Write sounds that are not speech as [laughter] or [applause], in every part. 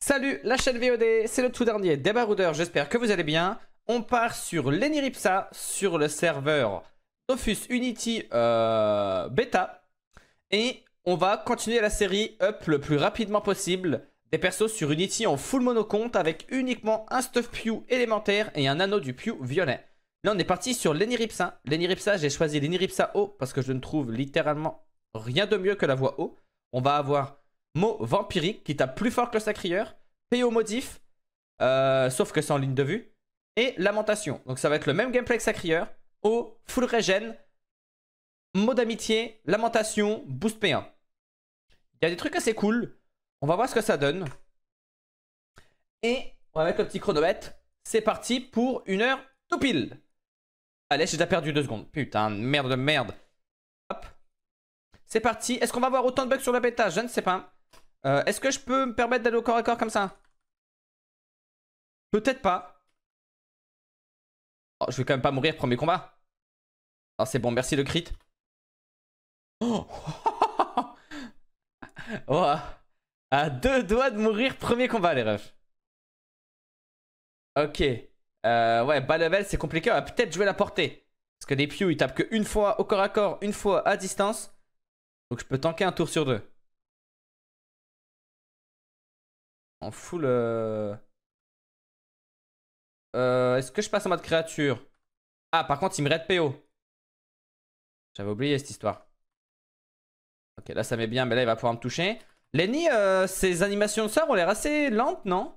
Salut, la chaîne VOD, c'est le tout dernier débaroudeur, j'espère que vous allez bien. On part sur l'Eniripsa, sur le serveur Dofus Unity euh, Beta. Et on va continuer la série up le plus rapidement possible. Des persos sur Unity en full compte avec uniquement un stuff Pew élémentaire et un anneau du Pew violet. Là on est parti sur l'Eniripsa. L'Eniripsa, j'ai choisi l'Eniripsa O parce que je ne trouve littéralement rien de mieux que la voix O. On va avoir mot vampirique qui tape plus fort que le sacrieur, PO modif, euh, sauf que c'est en ligne de vue, et lamentation. Donc ça va être le même gameplay que sacrieur, au full regen, mot d'amitié, lamentation, boost P1. Il y a des trucs assez cool, on va voir ce que ça donne. Et on va mettre le petit chronomètre. C'est parti pour une heure tout pile. Allez, j'ai déjà perdu deux secondes. Putain, merde de merde. Hop. C'est parti. Est-ce qu'on va avoir autant de bugs sur la bêta Je ne sais pas. Euh, est-ce que je peux me permettre d'aller au corps à corps comme ça Peut-être pas. Oh, je vais quand même pas mourir, premier combat. Ah, c'est bon, merci le crit. [laughs] Oh À deux doigts de mourir, premier combat, les refs. Ok. Euh, ouais, bas level, c'est compliqué. On peut-être jouer la portée. Parce que les Pew, ils tapent qu'une fois au corps à corps, une fois à distance. Donc je peux tanker un tour sur deux. En full. Euh, euh, est-ce que je passe en mode créature Ah, par contre, il me raid PO. J'avais oublié cette histoire. Ok, là ça met bien, mais là il va pouvoir me toucher. Lenny, euh, ses animations de sort ont l'air assez lentes, non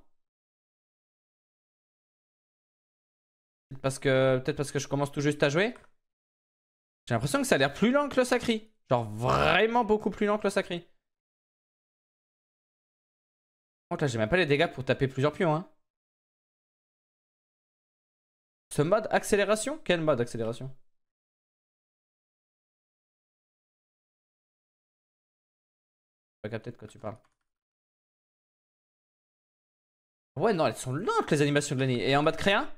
Peut-être parce, que... Peut parce que je commence tout juste à jouer. J'ai l'impression que ça a l'air plus lent que le sacré Genre vraiment beaucoup plus lent que le sacré là, j'ai même pas les dégâts pour taper plusieurs pions. Hein. Ce mode accélération Quel mode accélération pas peut de quoi tu parles. Ouais, non, elles sont lentes les animations de l'année. Et en mode créa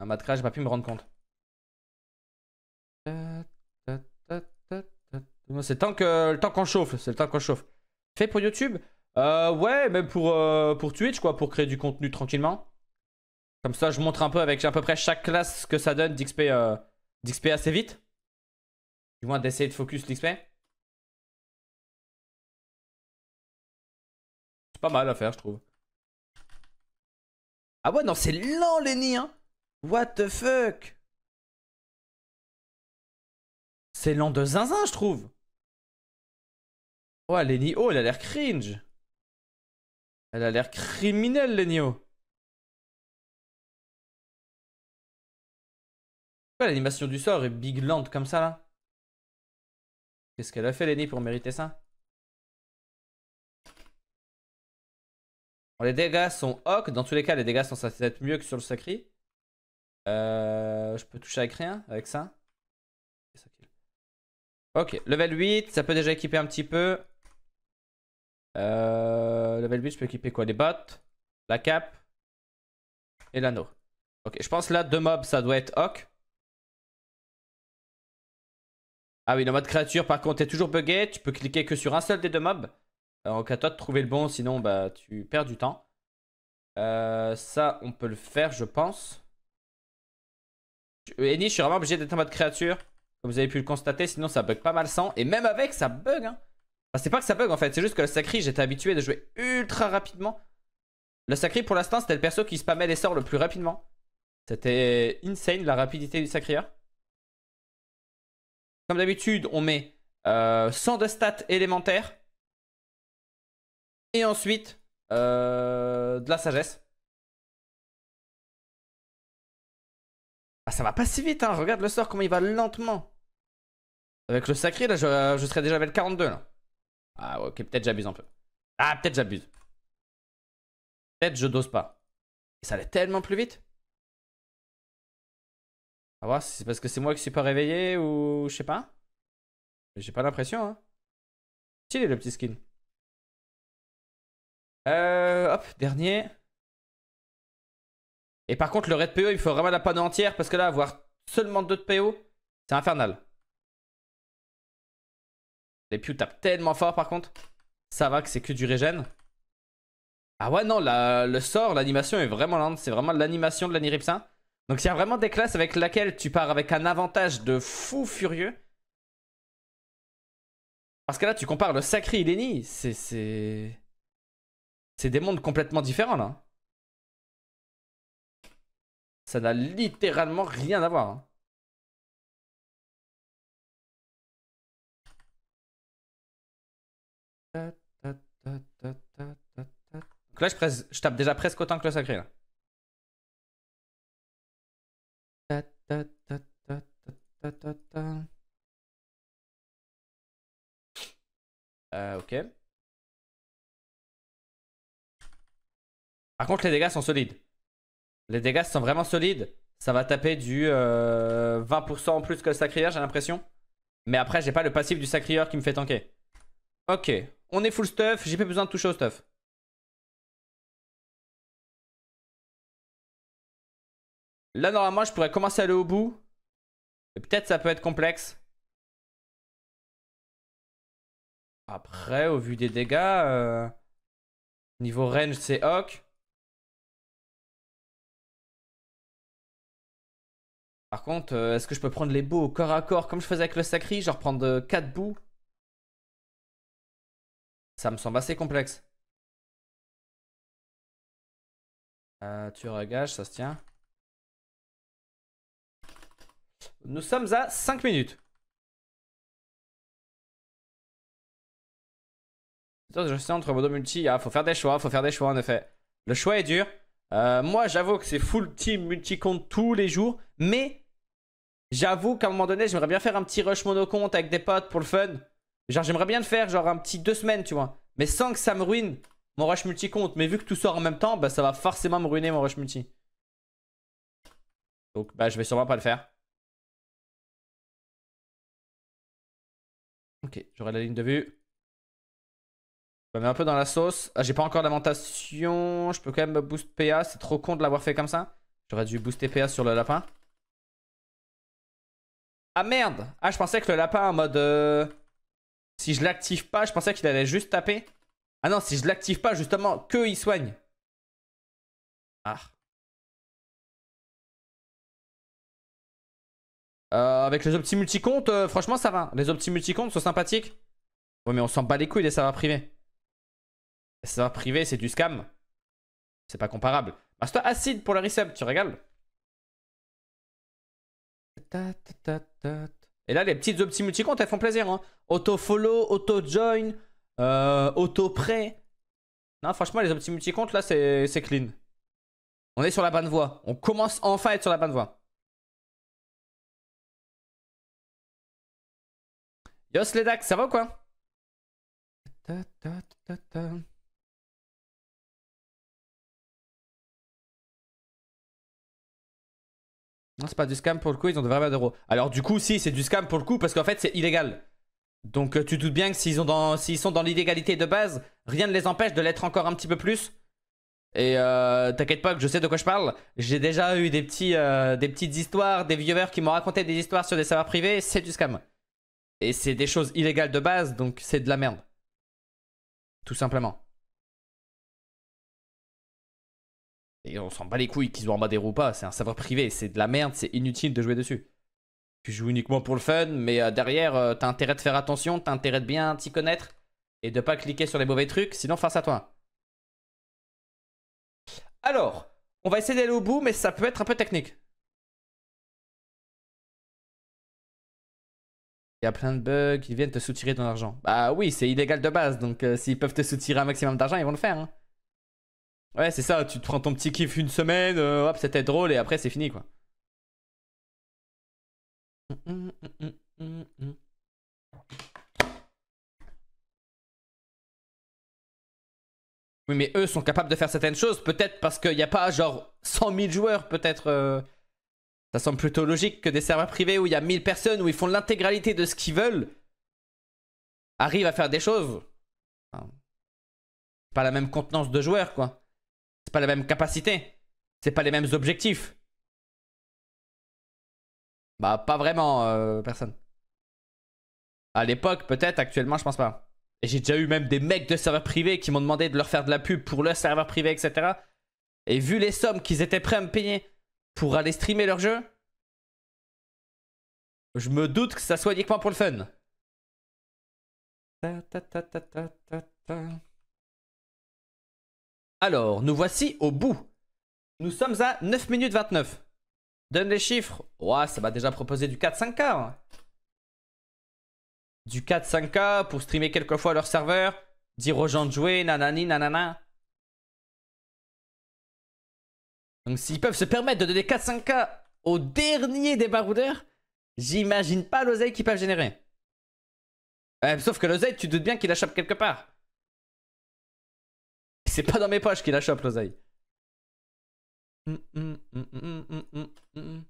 En mode créa, j'ai pas pu me rendre compte. C'est le temps qu'on chauffe, c'est le temps qu'on chauffe fait pour YouTube euh, Ouais, même pour, euh, pour Twitch, quoi, pour créer du contenu tranquillement. Comme ça, je montre un peu avec à peu près chaque classe ce que ça donne d'XP euh, assez vite. Du moins, d'essayer de focus l'XP. C'est pas mal à faire, je trouve. Ah ouais, non, c'est lent, Lenny, hein What the fuck C'est lent de zinzin, je trouve Ouais, Lenny O, elle a l'air cringe. Elle a l'air criminelle, Lenny O. Pourquoi l'animation du sort est big comme ça, là Qu'est-ce qu'elle a fait, Lenny, pour mériter ça Les dégâts sont hoc. Dans tous les cas, les dégâts sont censés être mieux que sur le sacré. Euh, je peux toucher avec rien, avec ça. Ok, level 8, ça peut déjà équiper un petit peu. Euh, level 8, je peux équiper quoi Les bottes, la cape et l'anneau. Ok, je pense là, deux mobs, ça doit être hoc Ah oui, le mode créature, par contre, est toujours buggé. Tu peux cliquer que sur un seul des deux mobs. Euh, donc à toi de trouver le bon, sinon bah, tu perds du temps. Euh, ça, on peut le faire, je pense. Eni, je suis vraiment obligé d'être en mode créature. Comme vous avez pu le constater, sinon ça bug pas mal sans. Et même avec, ça bug. Hein c'est pas que ça bug en fait, c'est juste que le Sacri, j'étais habitué de jouer ultra rapidement. Le Sacri, pour l'instant, c'était le perso qui spammait les sorts le plus rapidement. C'était insane la rapidité du sacré Comme d'habitude, on met 100 euh, de stats élémentaires. Et ensuite, euh, de la sagesse. Ah, ça va pas si vite, hein. regarde le sort, comment il va lentement. Avec le sacré, là, je, serais déjà le 42. Là. Ah, ok, peut-être j'abuse un peu. Ah, peut-être j'abuse. Peut-être je dose pas. Et ça allait tellement plus vite. On va voir si c'est parce que c'est moi qui suis pas réveillé ou je sais pas. J'ai pas l'impression, hein. le petit skin. Euh, hop, dernier. Et par contre, le red PO, il faut vraiment la panne entière parce que là, avoir seulement deux de PO, c'est infernal. Les Pew tapent tellement fort par contre. Ça va que c'est que du régène. Ah ouais, non, le sort, l'animation est vraiment lente. C'est vraiment l'animation de l'aniripsin. Donc il y a vraiment des classes avec laquelle tu pars avec un avantage de fou furieux. Parce que là, tu compares le sacré et C'est. C'est des mondes complètement différents là. Ça n'a littéralement rien à voir. Hein. Donc là, je, tape déjà presque autant que le sacré. Euh, ok. Par contre, les dégâts sont solides. Les dégâts sont vraiment solides. Ça va taper du 20% euh, en plus que le sacrieur, j'ai l'impression. Mais après, j'ai pas le passif du sacrieur qui me fait tanker. Ok, on est full stuff, j'ai pas besoin de toucher au stuff. Là, normalement, je pourrais commencer à aller au bout. peut-être ça peut être complexe. Après, au vu des dégâts, euh, niveau range, c'est ok. Par contre, euh, est-ce que je peux prendre les bouts au corps à corps comme je faisais avec le Sacri Genre prendre 4 euh, bouts ça me semble assez complexe. Euh, tu regages, ça se tient. Nous sommes à 5 minutes. Je sais entre modo multi, il ah, faut faire des choix, faut faire des choix en effet. Le choix est dur. Euh, moi, j'avoue que c'est full team multi-compte tous les jours, mais j'avoue qu'à un moment donné, j'aimerais bien faire un petit rush mono avec des potes pour le fun. Genre, j'aimerais bien le faire, genre un petit deux semaines, tu vois. Mais sans que ça me ruine mon rush multi compte. Mais vu que tout sort en même temps, bah, ça va forcément me ruiner mon rush multi. Donc, bah, je vais sûrement pas le faire. Ok, j'aurai la ligne de vue. Je me mets un peu dans la sauce. Ah, j'ai pas encore d'inventation. Je peux quand même boost PA. C'est trop con de l'avoir fait comme ça. J'aurais dû booster PA sur le lapin. Ah merde Ah, je pensais que le lapin en mode... Euh, si je l'active pas, je pensais qu'il allait juste taper. Ah non, si je l'active pas, justement, que il soigne. Ah. Euh, avec les opti-multi-comptes, euh, franchement, ça va. Les multi multicomptes sont sympathiques. Ouais, mais on s'en bat les couilles des serveurs privés. Les serveurs privés, c'est du scam. C'est pas comparable. toi, acide pour la recep, tu régales. Et là, les petites petits comptes elles font plaisir. Hein. Auto-follow, auto-join, euh, auto-prêt. Non, franchement, les petits multicomptes, là, c'est clean. On est sur la bonne voie. On commence enfin à être sur la bonne voie. Yos les ça va ou quoi c'est pas du scam pour le coup, ils ont de 20 euros. Alors du coup, si, c'est du scam pour le coup, parce qu'en fait, c'est illégal. Donc euh, tu doutes bien que s'ils sont dans l'illégalité de base, rien ne les empêche de l'être encore un petit peu plus. Et euh, t'inquiète pas que je sais de quoi je parle. J'ai déjà eu des, petits, euh, des petites histoires, des viewers qui m'ont raconté des histoires sur des serveurs privés, c'est du scam. Et c'est des choses illégales de base, donc c'est de la merde. Tout simplement. Et on s'en bat les couilles qu'ils soient en bas roues ou pas, c'est un savoir privé, c'est de la merde, c'est inutile de jouer dessus. Tu joues uniquement pour le fun, mais euh, derrière, euh, t'as intérêt de faire attention, t'as intérêt de bien t'y connaître et de pas cliquer sur les mauvais trucs, sinon face à toi. Alors, on va essayer d'aller au bout, mais ça peut être un peu technique. Il y a plein de bugs, ils viennent te soutirer ton argent. Bah oui, c'est illégal de base, donc euh, s'ils peuvent te soutirer un maximum d'argent, ils vont le faire. Hein. Ouais, c'est ça, tu te prends ton petit kiff une semaine, euh, hop, c'était drôle et après c'est fini quoi. Oui, mais eux sont capables de faire certaines choses, peut-être parce qu'il n'y a pas genre 100 000 joueurs, peut-être. Euh. Ça semble plutôt logique que des serveurs privés où il y a 1000 personnes, où ils font l'intégralité de ce qu'ils veulent, arrivent à faire des choses. pas la même contenance de joueurs, quoi pas la même capacité. C'est pas les mêmes objectifs. Bah, pas vraiment, euh, personne. À l'époque, peut-être, actuellement, je pense pas. Et j'ai déjà eu même des mecs de serveurs privés qui m'ont demandé de leur faire de la pub pour leur serveur privé, etc. Et vu les sommes qu'ils étaient prêts à me payer pour aller streamer leur jeu, je me doute que ça soit uniquement pour le fun. Alors, nous voici au bout. Nous sommes à 9 minutes 29. Donne les chiffres. Ouah, ça m'a déjà proposé du 4-5K. Hein. Du 4-5K pour streamer quelquefois leur serveur. Dire aux gens de jouer, nanani, nanana. Donc s'ils peuvent se permettre de donner 4-5K au dernier des baroudeurs, j'imagine pas l'oseille qu'ils peuvent générer. sauf que l'oseille, tu doutes bien qu'il achappe quelque part. C'est pas dans mes poches qu'il la chope, l'oseille. Mm, mm, mm,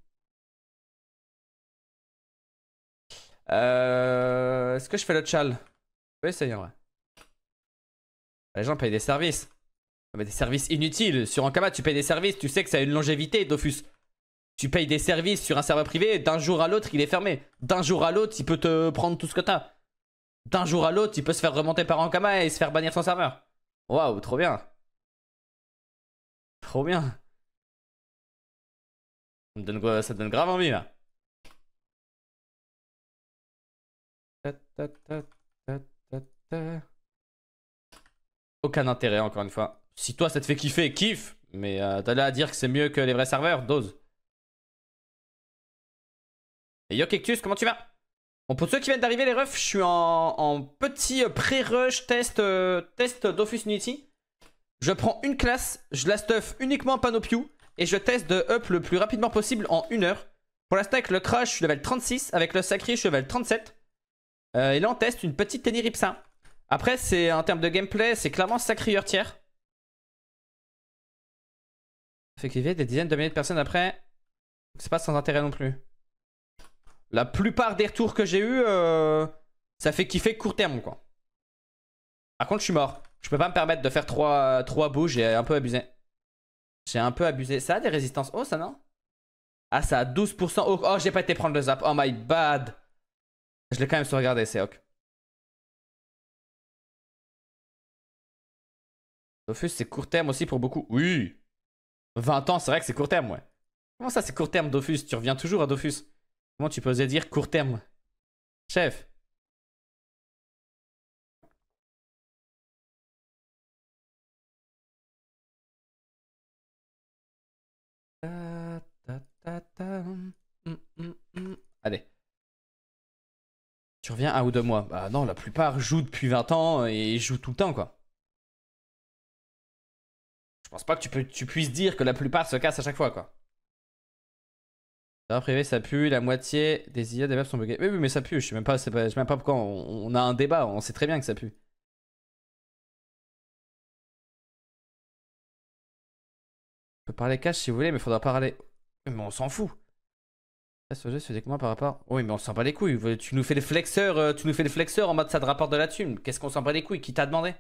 euh, est-ce que je fais le chal Oui c'est Les gens payent des services. Ah, mais des services inutiles. Sur Ankama, tu payes des services, tu sais que ça a une longévité, Dofus. Tu payes des services sur un serveur privé, d'un jour à l'autre, il est fermé. D'un jour à l'autre, il peut te prendre tout ce que t'as. D'un jour à l'autre, il peut se faire remonter par Ankama et se faire bannir son serveur. Waouh, trop bien. Trop bien. Ça me donne, grave envie là. Aucun intérêt encore une fois. Si toi ça te fait kiffer, kiffe. Mais euh, t'as là à dire que c'est mieux que les vrais serveurs, dose. Et yo comment tu vas Bon, pour ceux qui viennent d'arriver, les refs, je suis en, petit pré-rush test, euh, test d'Office Unity. Je prends une classe, je la stuff uniquement en et je teste de up le plus rapidement possible en une heure. Pour l'instant, avec le crash, je suis level 36, avec le sacré, je suis level 37. Euh, et là, on teste une petite Ripsa Après, c'est en termes de gameplay, c'est clairement sacré tiers. Fait qu'il y des dizaines de milliers de personnes après. C'est pas sans intérêt non plus. La plupart des retours que j'ai eu, euh, ça fait kiffer court terme, quoi. Par contre, je suis mort. Je peux pas me permettre de faire 3, trois bouts, j'ai un peu abusé. J'ai un peu abusé. Ça a des résistances Oh, ça, non Ah, ça a 12%. Oh, oh j'ai pas été prendre le zap. Oh my bad. Je l'ai quand même regardé, c'est ok. Dofus, c'est court terme aussi pour beaucoup. Oui 20 ans, c'est vrai que c'est court terme, ouais. Comment ça, c'est court terme, Dofus Tu reviens toujours à Dofus tu peux dire court terme Chef mm, mm, mm. Allez. Tu reviens un ou deux mois. Bah non, la plupart jouent depuis 20 ans et jouent tout le temps, quoi. Je pense pas que tu, peux, tu puisses dire que la plupart se casse à chaque fois, quoi privé, ça pue, la moitié des IA des meufs sont buggées. Oui, mais ça pue, je sais même pas, pas je sais même pas pourquoi on, a un débat, on sait très bien que ça pue. On peut parler cash si vous voulez, mais faudra parler. Mais on s'en fout. Là, ce jeu que moi par rapport. Oui, mais on s'en pas les couilles. Tu nous fais le flexeur, euh, tu nous fais le flexeur en mode ça te rapporte de la thune. Qu'est-ce qu'on s'en pas les couilles Qui t'a demandé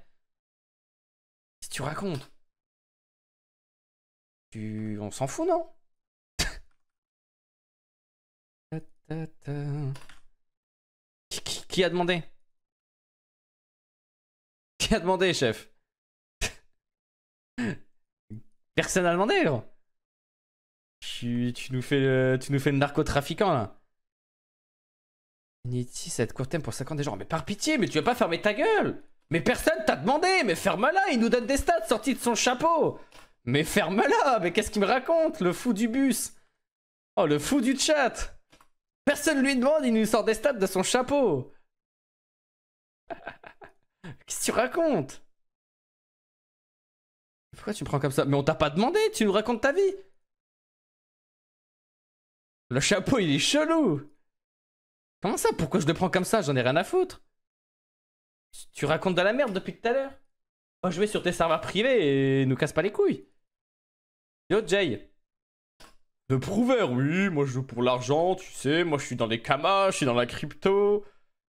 Si tu racontes. Tu... On s'en fout, non Qui, a demandé Qui a demandé, chef Personne n'a demandé, gros. Tu, nous fais le, tu nous fais le narcotrafiquant, là. Unity, ça va court pour 50 des gens. Mais par pitié, mais tu vas pas fermer ta gueule Mais personne t'a demandé Mais ferme-la Il nous donne des stats sortis de son chapeau Mais ferme-la Mais qu'est-ce qu'il me raconte Le fou du bus Oh, le fou du chat Personne lui demande, il nous sort des stats de son chapeau. [laughs] Qu'est-ce que tu racontes Pourquoi tu me prends comme ça Mais on t'a pas demandé, tu nous racontes ta vie. Le chapeau, il est chelou. Comment ça Pourquoi je le prends comme ça J'en ai rien à foutre. Tu racontes de la merde depuis tout à l'heure. Va jouer sur tes serveurs privés et nous casse pas les couilles. Yo, Jay de oui, moi je joue pour l'argent, tu sais, moi je suis dans les camas, je suis dans la crypto.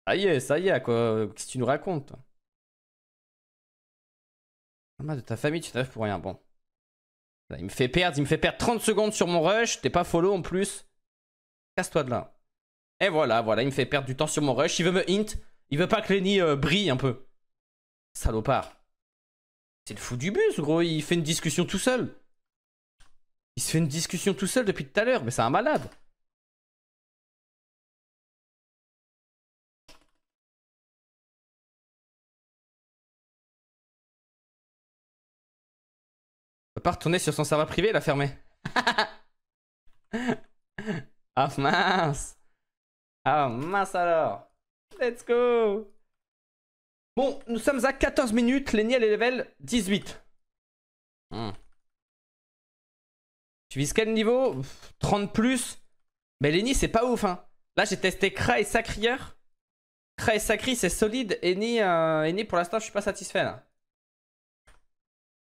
Ça y est, ça y est, quoi, qu'est-ce que tu nous racontes ah, de ta famille, tu t'arrives pour rien, bon. Il me fait perdre, il me fait perdre 30 secondes sur mon rush, t'es pas follow en plus. Casse-toi de là. Et voilà, voilà, il me fait perdre du temps sur mon rush, il veut me hint, il veut pas que Lenny euh, brille un peu. Salopard. C'est le fou du bus, gros, il fait une discussion tout seul. Il se fait une discussion tout seul depuis tout à l'heure, mais c'est un malade. On peut pas retourner sur son serveur privé et la fermé. [laughs] ah mince Ah mince alors Let's go Bon, nous sommes à 14 minutes, Les elle est level 18. Tu vises quel niveau 30 plus Mais Lenny, c'est pas ouf, hein. Là, j'ai testé Kra et Sacrieur. Kra et Sacri, c'est solide. Euh, Eni, pour l'instant, je suis pas satisfait, là.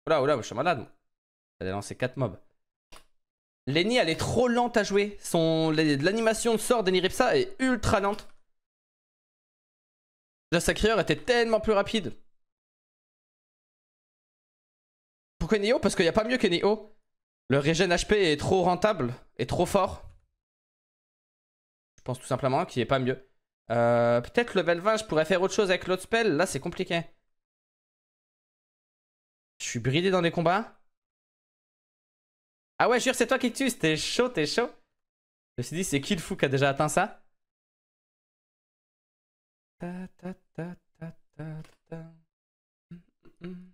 Oula, oula, je suis malade, Elle a lancé 4 mobs. Lenny, elle est trop lente à jouer. Son... L'animation de sort ripsa est ultra lente. La Sacrieur était tellement plus rapide. Pourquoi Neo Parce qu'il n'y a pas mieux que Neo. Le regen HP est trop rentable et trop fort. Je pense tout simplement qu'il est pas mieux. Euh, peut-être level 20, je pourrais faire autre chose avec l'autre spell. Là, c'est compliqué. Je suis bridé dans des combats. Ah ouais, jure, c'est toi qui tues. T'es chaud, t'es chaud. Je me suis dit, c'est qui le fou qui a déjà atteint ça mm, mm, mm.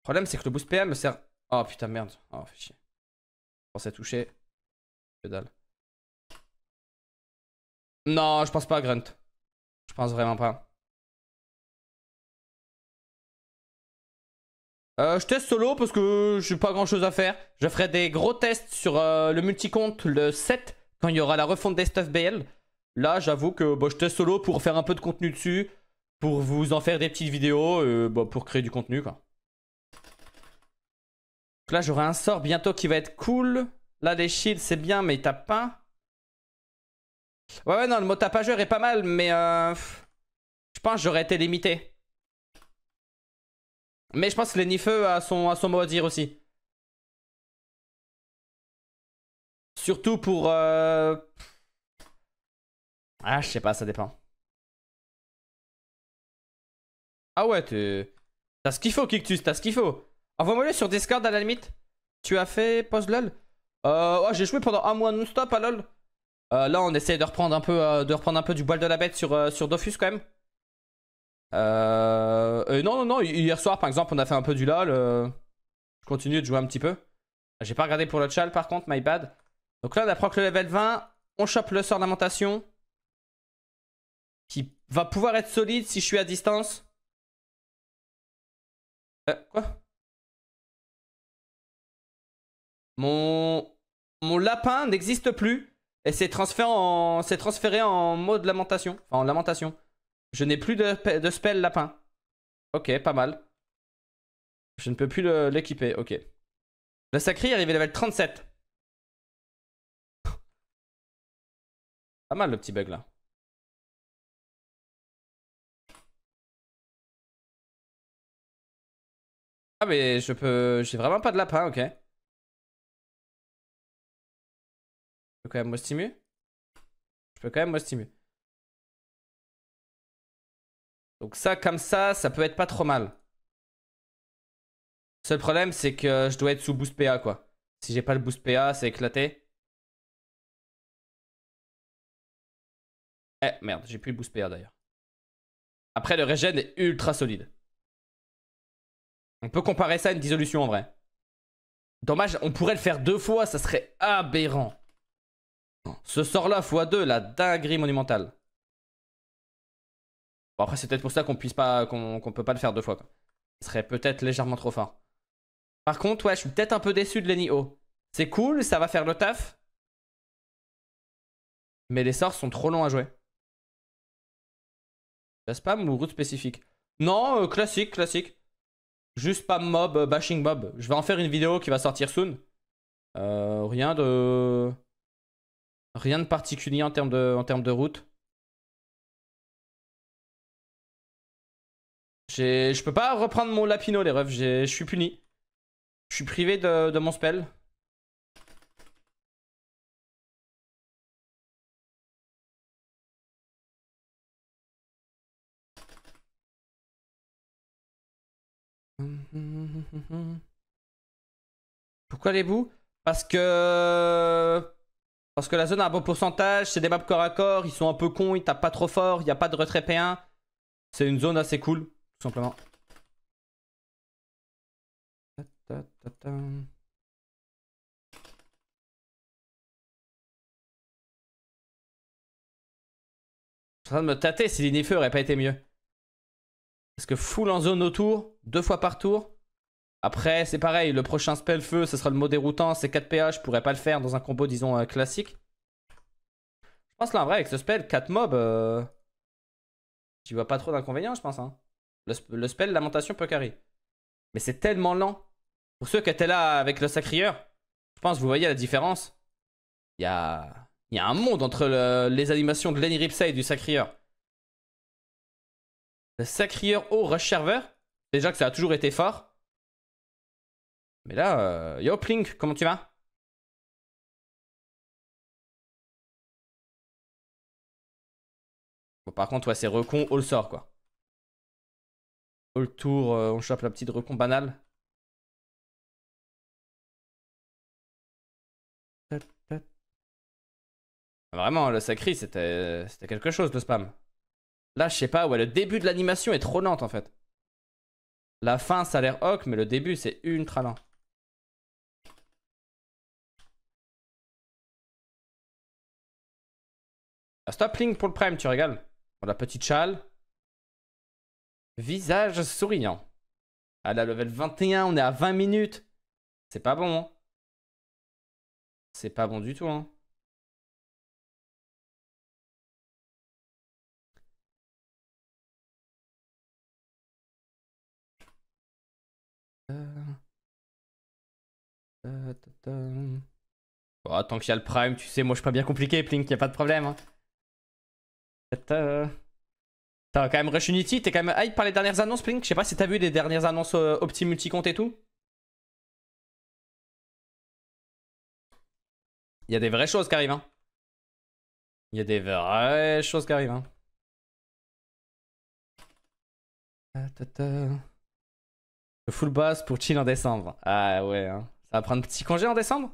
Le problème, c'est que le boost PM me sert... Oh putain, merde. Oh, fait chier. Je pensais toucher. Que Non, je pense pas à Grunt. Je pense vraiment pas. Euh, je teste solo parce que je j'ai pas grand chose à faire. Je ferai des gros tests sur le euh, le multicompte le 7 quand il y aura la refonte des stuff BL. Là, j'avoue que bah, je teste solo pour faire un peu de contenu dessus, pour vous en faire des petites vidéos, euh, bah, pour créer du contenu quoi. Donc là, j'aurai un sort bientôt qui va être cool. Là, les shields, c'est bien, mais il tape pas. Ouais, ouais, non, le mot tapageur est pas mal, mais euh, je pense que j'aurais été limité. Mais je pense que les Nifeux a son, son mot à dire aussi. Surtout pour... Euh, ah, je sais pas, ça dépend. Ah ouais, t'as ce qu'il faut, Kictus, t'as ce qu'il faut. Envoie-moi-le sur Discord à la limite. Tu as fait pause LOL euh, J'ai joué pendant un mois non-stop à hein, LOL. Euh, là, on essaie de reprendre un peu, euh, de reprendre un peu du boil de la bête sur, sur Dofus quand même. non, non, non. Hier soir, par exemple, on a fait un peu du LOL. Je continue de jouer un petit peu. J'ai pas regardé pour le chal, par contre, my bad. Donc là, on approche le level 20. On chope le sort d'amantation. Qui va pouvoir être solide si je suis à distance. quoi Mon, mon lapin n'existe plus et c'est transféré, en... transféré en mode lamentation. Enfin, en lamentation. Je n'ai plus de, de spell lapin. Ok, pas mal. Je ne peux plus l'équiper, ok. Le sacré arrivé level 37. [laughs] pas mal le petit bug là. Ah mais je peux... J'ai vraiment pas de lapin, ok. peux quand même m'ostimer. Je peux quand même m'ostimer. Donc ça, comme ça, ça peut être pas trop mal. Seul problème, c'est que je dois être sous boost PA, quoi. Si j'ai pas le boost PA, c'est éclaté. Eh, merde, j'ai plus le boost PA, d'ailleurs. Après, le régène est ultra solide. On peut comparer ça à une dissolution, en vrai. Dommage, on pourrait le faire deux fois, ça serait aberrant. Ce sort-là, x2, la dinguerie monumentale. Bon, après, c'est peut-être pour ça qu'on puisse pas, qu'on peut pas le faire deux fois. Quoi. Ce serait peut-être légèrement trop fort. Par contre, ouais, je suis peut-être un peu déçu de Lenny O. C'est cool, ça va faire le taf. Mais les sorts sont trop longs à jouer. La spam ou route spécifique Non, euh, classique, classique. Juste pas mob, euh, bashing mob. Je vais en faire une vidéo qui va sortir soon. Euh, rien de... Rien de particulier en termes de, en termes de route. Je peux pas reprendre mon lapino, les refs. Je suis puni. Je suis privé de, de mon spell. [laughs] Pourquoi les bouts Parce que parce que la zone a un bon pourcentage, c'est des maps corps à corps, ils sont un peu cons, ils tapent pas trop fort, il n'y a pas de retrait P1. C'est une zone assez cool, tout simplement. Je suis en train de me tâter si l'inifeu aurait pas été mieux. Parce que full en zone autour, deux fois par tour. Après, c'est pareil, le prochain spell feu, ce sera le mot déroutant, c'est 4 PH, je pourrais pas le faire dans un combo, disons, euh, classique. Je pense là, en vrai, avec ce spell, 4 mobs, euh, J'y tu vois pas trop d'inconvénients, je pense. Hein. Le, spell lamentation peut carry. Mais c'est tellement lent. Pour ceux qui étaient là avec le sacrieur, je pense vous voyez la différence. Il y a... un monde entre les animations de Lenny Ripsey et du sacrieur. Le sacrieur au rush server, déjà que ça a toujours été fort. Mais là, euh, yo Plink, comment tu vas Bon, par contre, ouais, c'est recon, all sort quoi. All tour, euh, on chope la petite recon banale. Ah, vraiment, hein, le sacré, c'était quelque chose le spam. Là, je sais pas, ouais, le début de l'animation est trop lente en fait. La fin, ça a l'air hoc, mais le début, c'est ultra lent. Ah, stop Plink, pour le prime, tu régales. Pour la petite châle. Visage souriant. Ah, à la level 21, on est à 20 minutes. C'est pas bon. Hein. C'est pas bon du tout. Hein. Euh, euh, tant qu'il y a le prime, tu sais, moi je suis pas bien compliqué, Plink, y a pas de problème. Hein. Euh, t'as quand même Rush Unity, t'es quand même hype par les dernières annonces, Plink Je sais pas si t'as vu les dernières annonces euh, Opti et tout Il y a des vraies choses qui arrivent, hein. Il y a des vraies choses qui arrivent, hein. Le full boss pour chill en décembre. Ah ouais, hein. Ça va prendre un petit congé en décembre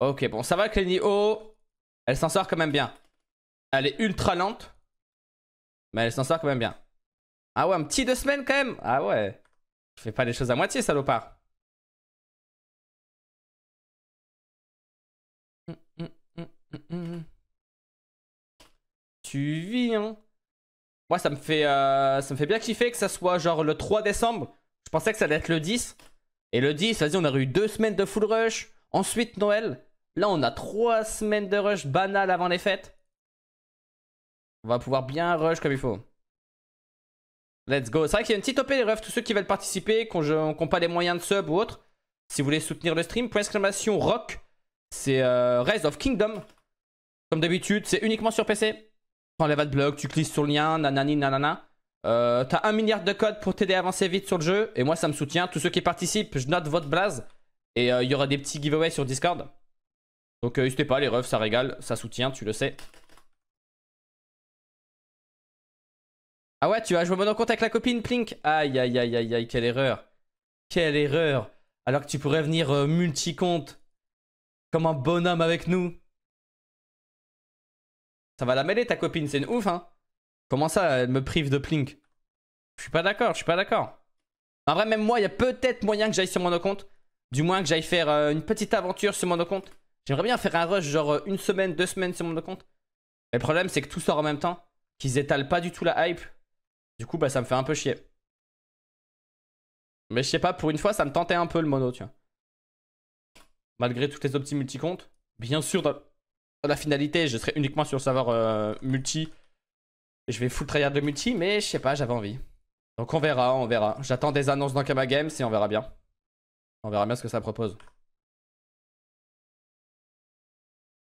Ok, bon, ça va que les elle s'en sort quand même bien. Elle est ultra lente, mais elle s'en sort quand même bien. Ah ouais, un petit deux semaines quand même Ah ouais, je fais pas les choses à moitié, salopard. Hum, hum, hum, tu vis, hein Moi, ça me fait, euh, ça me fait bien kiffer que ça soit genre le 3 décembre. Je pensais que ça allait être le 10. Et le 10, vas-y, on aurait eu deux semaines de full rush. Ensuite, Noël. Là, on a 3 semaines de rush banal avant les fêtes. On va pouvoir bien rush comme il faut. Let's go. C'est vrai qu'il y a une petite OP les refs, tous ceux qui veulent participer, qui n'ont pas les moyens de sub ou autre. Si vous voulez soutenir le stream, exclamation rock, c'est euh, Rise of Kingdom. Comme d'habitude, c'est uniquement sur PC. enlèves de blog, tu cliques sur le lien, nanani nanana. Euh, t'as un milliard de codes pour t'aider à avancer vite sur le jeu. Et moi, ça me soutient. Tous ceux qui participent, je note votre blaze. Et euh, il y aura des petits giveaways sur Discord. Donc euh, n'hésitez pas, les refs, ça régale, ça soutient, tu le sais. Ah ouais, tu as jouer mon compte avec la copine, Plink Aïe, aïe, aïe, aïe, aïe, quelle erreur. Quelle erreur. Alors que tu pourrais venir euh, multi-compte. Comme un bonhomme avec nous. Ça va la mêler, ta copine, c'est une ouf, hein. Comment ça, elle me prive de Plink Je suis pas d'accord, je suis pas d'accord. En vrai, même moi, il y a peut-être moyen que j'aille sur mon compte. Du moins que j'aille faire euh, une petite aventure sur mon compte. J'aimerais bien faire un rush, genre euh, une semaine, deux semaines sur mon compte. Mais le problème, c'est que tout sort en même temps, qu'ils étalent pas du tout la hype. Du coup, bah, ça me fait un peu chier. Mais je sais pas, pour une fois, ça me tentait un peu le mono, tu vois. Malgré toutes les opties multi-comptes. Bien sûr, dans la finalité, je serai uniquement sur le serveur euh, multi. Je vais full tryhard de multi, mais je sais pas, j'avais envie. Donc on verra, on verra. J'attends des annonces dans Kama Games et on verra bien. On verra bien ce que ça propose.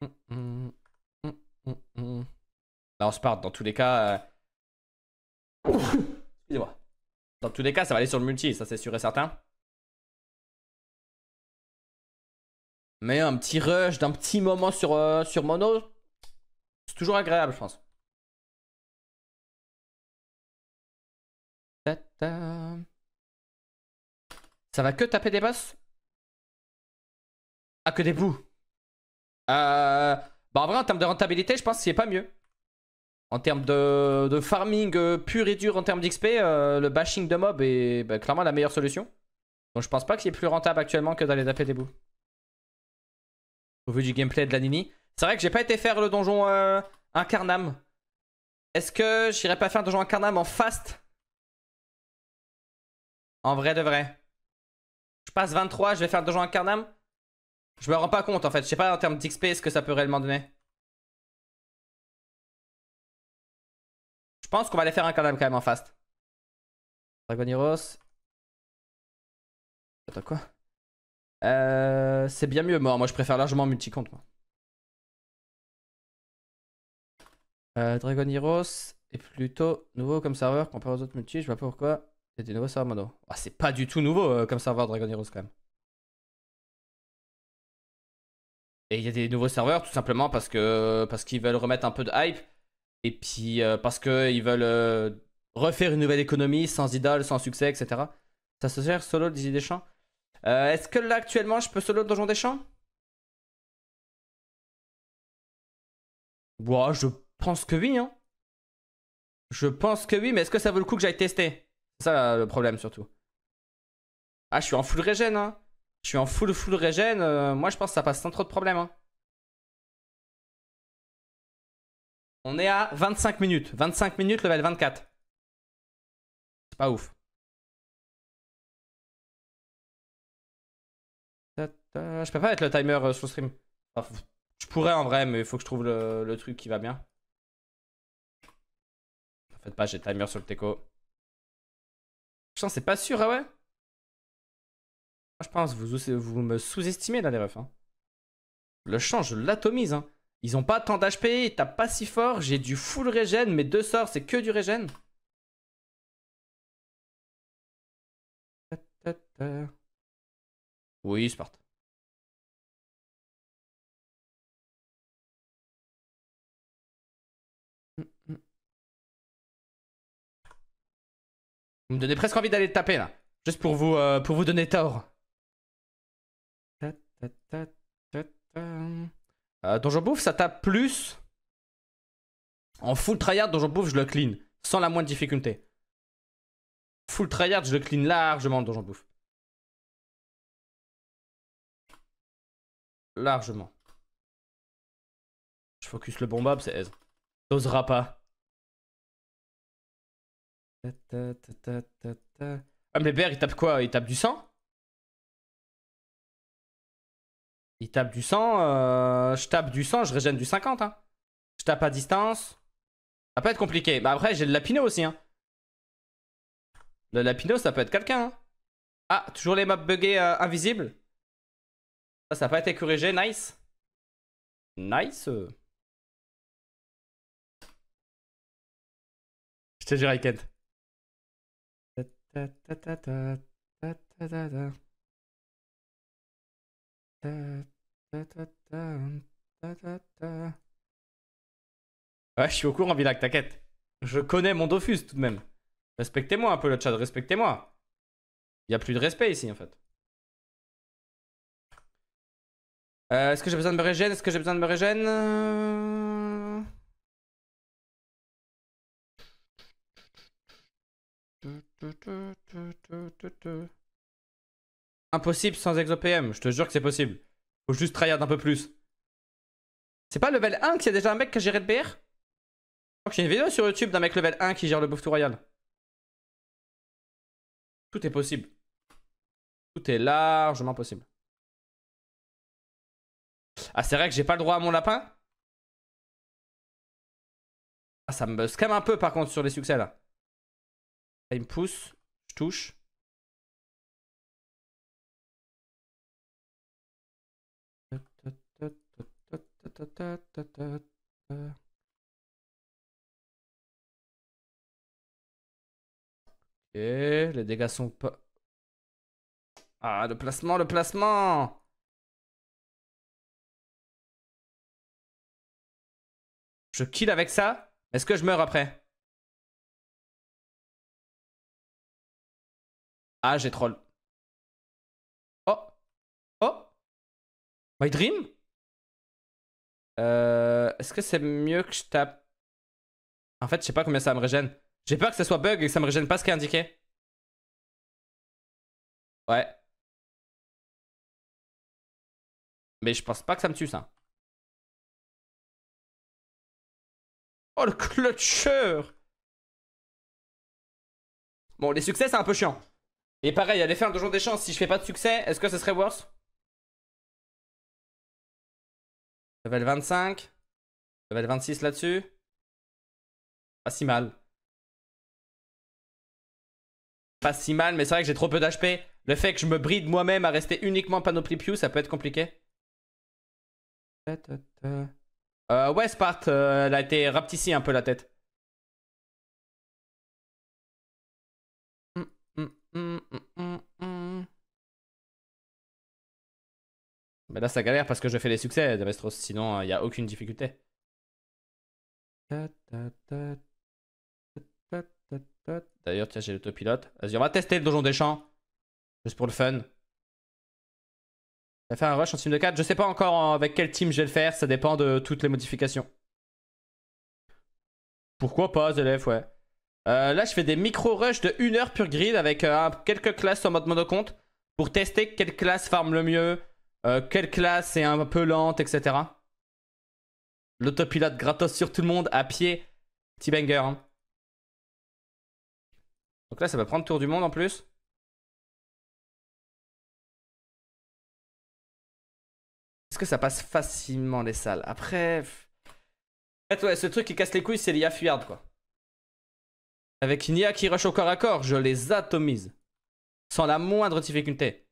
Là, bah, on se part. Dans tous les cas. Euh, excusez-moi. Dans tous les cas, ça va aller sur le multi, ça c'est sûr et certain. Mais un petit rush d'un petit moment sur, euh, sur mono, c'est toujours agréable, je pense. Ça va que taper des boss Ah, que des bouts euh, bah, en vrai, en termes de rentabilité, je pense que c'est pas mieux. En termes de, farming euh, pur et dur en termes d'XP, euh, le bashing de mob est bah, clairement la meilleure solution. Donc je pense pas que c'est plus rentable actuellement que d'aller taper des bouts. Au vu du gameplay de la Nini. C'est vrai que j'ai pas été faire le donjon incarnam. Est-ce que j'irais pas faire le donjon incarnam en fast En vrai de vrai. Je passe 23, je vais faire le donjon incarnam je me rends pas compte en fait. Je sais pas en termes d'XP ce que ça peut réellement donner. Je pense qu'on va aller faire un canal quand même en fast. Dragoniros. Attends quoi euh, C'est bien mieux mort. Moi je préfère largement multi-compte. Euh, Dragon est plutôt nouveau comme serveur comparé aux autres multi. Je vois pas pourquoi. C'est des nouveaux serveurs mono. Ah, c'est pas du tout nouveau euh, comme serveur Dragon Heroes quand même. Et il y a des nouveaux serveurs tout simplement parce que parce qu'ils veulent remettre un peu de hype et puis euh, parce qu'ils veulent euh, refaire une nouvelle économie sans idole, sans succès, etc. Ça se sert solo Didier Deschamps. champs euh, Est-ce que là actuellement je peux solo Donjon Deschamps Bon, je pense que oui. Hein. Je pense que oui, mais est-ce que ça vaut le coup que j'aille tester C'est ça le problème surtout. Ah, je suis en full régène. Hein. Je suis en full full régène. Euh, moi, je pense que ça passe sans trop de problèmes. Hein. On est à 25 minutes. 25 minutes, level 24. C'est pas ouf. Je peux pas mettre le timer euh, sur le stream. je pourrais en vrai, mais il faut que je trouve le, truc qui va bien. En faites pas, j'ai timer sur le teco. Putain, c'est pas sûr, ah ouais je pense vous, me sous-estimez, là, les refs. Hein. Le champ, je l'atomise. Hein. Ils ont pas tant d'HP, ils tapent pas si fort. J'ai du full regen, mes deux sorts, c'est que du regen. Oui, Sparte. Hum, hum. Vous me donnez presque envie d'aller le taper là. Juste pour euh, pour vous donner tort. Euh, Donjon Bouffe, ça tape plus. En full tryhard, Donjon Bouffe, je le clean. Sans la moindre difficulté. Full tryhard, je le clean largement, Donjon Bouffe. Largement. Je focus le Bob c'est aise. T'oseras pas. Ah, mais il tape quoi Il tape du sang Il tape du sang. Euh, je tape du sang, je régène du 50. Hein. Je tape à distance. Ça peut être compliqué. Bah après, j'ai le lapino aussi. Hein. Le lapino, ça peut être quelqu'un. Hein. Ah, toujours les maps buggées euh, invisibles. Ça, ça n'a pas été corrigé. Nice. Nice. Je te jure, IKEN je suis au courant, Vilac t'inquiète. Je connais mon Dofus tout de même. Respectez-moi un peu le chat, respectez-moi. Il n'y a plus de respect ici en fait. Euh, est-ce que j'ai besoin de me régénérer Est-ce que j'ai besoin de me régène Impossible sans exopm, je te jure que c'est possible. Faut juste tryhard un peu plus. C'est pas level 1 qu'il y a déjà un mec qui a géré le BR Je crois que j'ai une vidéo sur YouTube d'un mec level 1 qui gère le Buff Royal. Tout est possible. Tout est largement possible. Ah, c'est vrai que j'ai pas le droit à mon lapin Ah, ça me scamme un peu par contre sur les succès là. Là, il me pousse, je touche. Ok, les dégâts sont pas... Ah, le placement, le placement Je kill avec ça Est-ce que je meurs après Ah, j'ai troll. Oh Oh My dream euh, Est-ce que c'est mieux que je tape. En fait, je sais pas combien ça me régène. J'ai peur que ça soit bug et que ça me régène pas ce qui est indiqué. Ouais. Mais je pense pas que ça me tue ça. Oh le clutcher Bon, les succès c'est un peu chiant. Et pareil, aller faire le donjon des chances, si je fais pas de succès, est-ce que ce serait worse Level 25. Level 26 là-dessus. Pas si mal. Pas si mal, mais c'est vrai que j'ai trop peu d'HP. Le fait que je me bride moi-même à rester uniquement panoplie Pew, ça peut être compliqué. Euh, ouais, Sparte, euh, elle a été rapetissée un peu la tête. Hum, hum, hum, Mais là, ça galère parce que je fais les succès, Sinon, il euh, n'y a aucune difficulté. D'ailleurs, tiens, j'ai l'autopilote. Vas-y, on va tester le donjon des champs. Juste pour le fun. Ça fait un rush en team de 4. Je sais pas encore avec quel team je vais le faire. Ça dépend de toutes les modifications. Pourquoi pas, ZLF, ouais. Euh, là, je fais des micro-rushs de 1 heure pure grid avec euh, quelques classes en mode compte pour tester quelle classe farm le mieux, euh, quelle classe est un peu lente, etc. L'autopilote gratos sur tout le monde, à pied. Petit banger. Hein. Donc là, ça va prendre tour du monde en plus. Est-ce que ça passe facilement les salles Après. En fait, ouais, ce truc qui casse les couilles, c'est l'IA fuyarde, quoi. Avec une IA qui rush au corps à corps, je les atomise. Sans la moindre difficulté.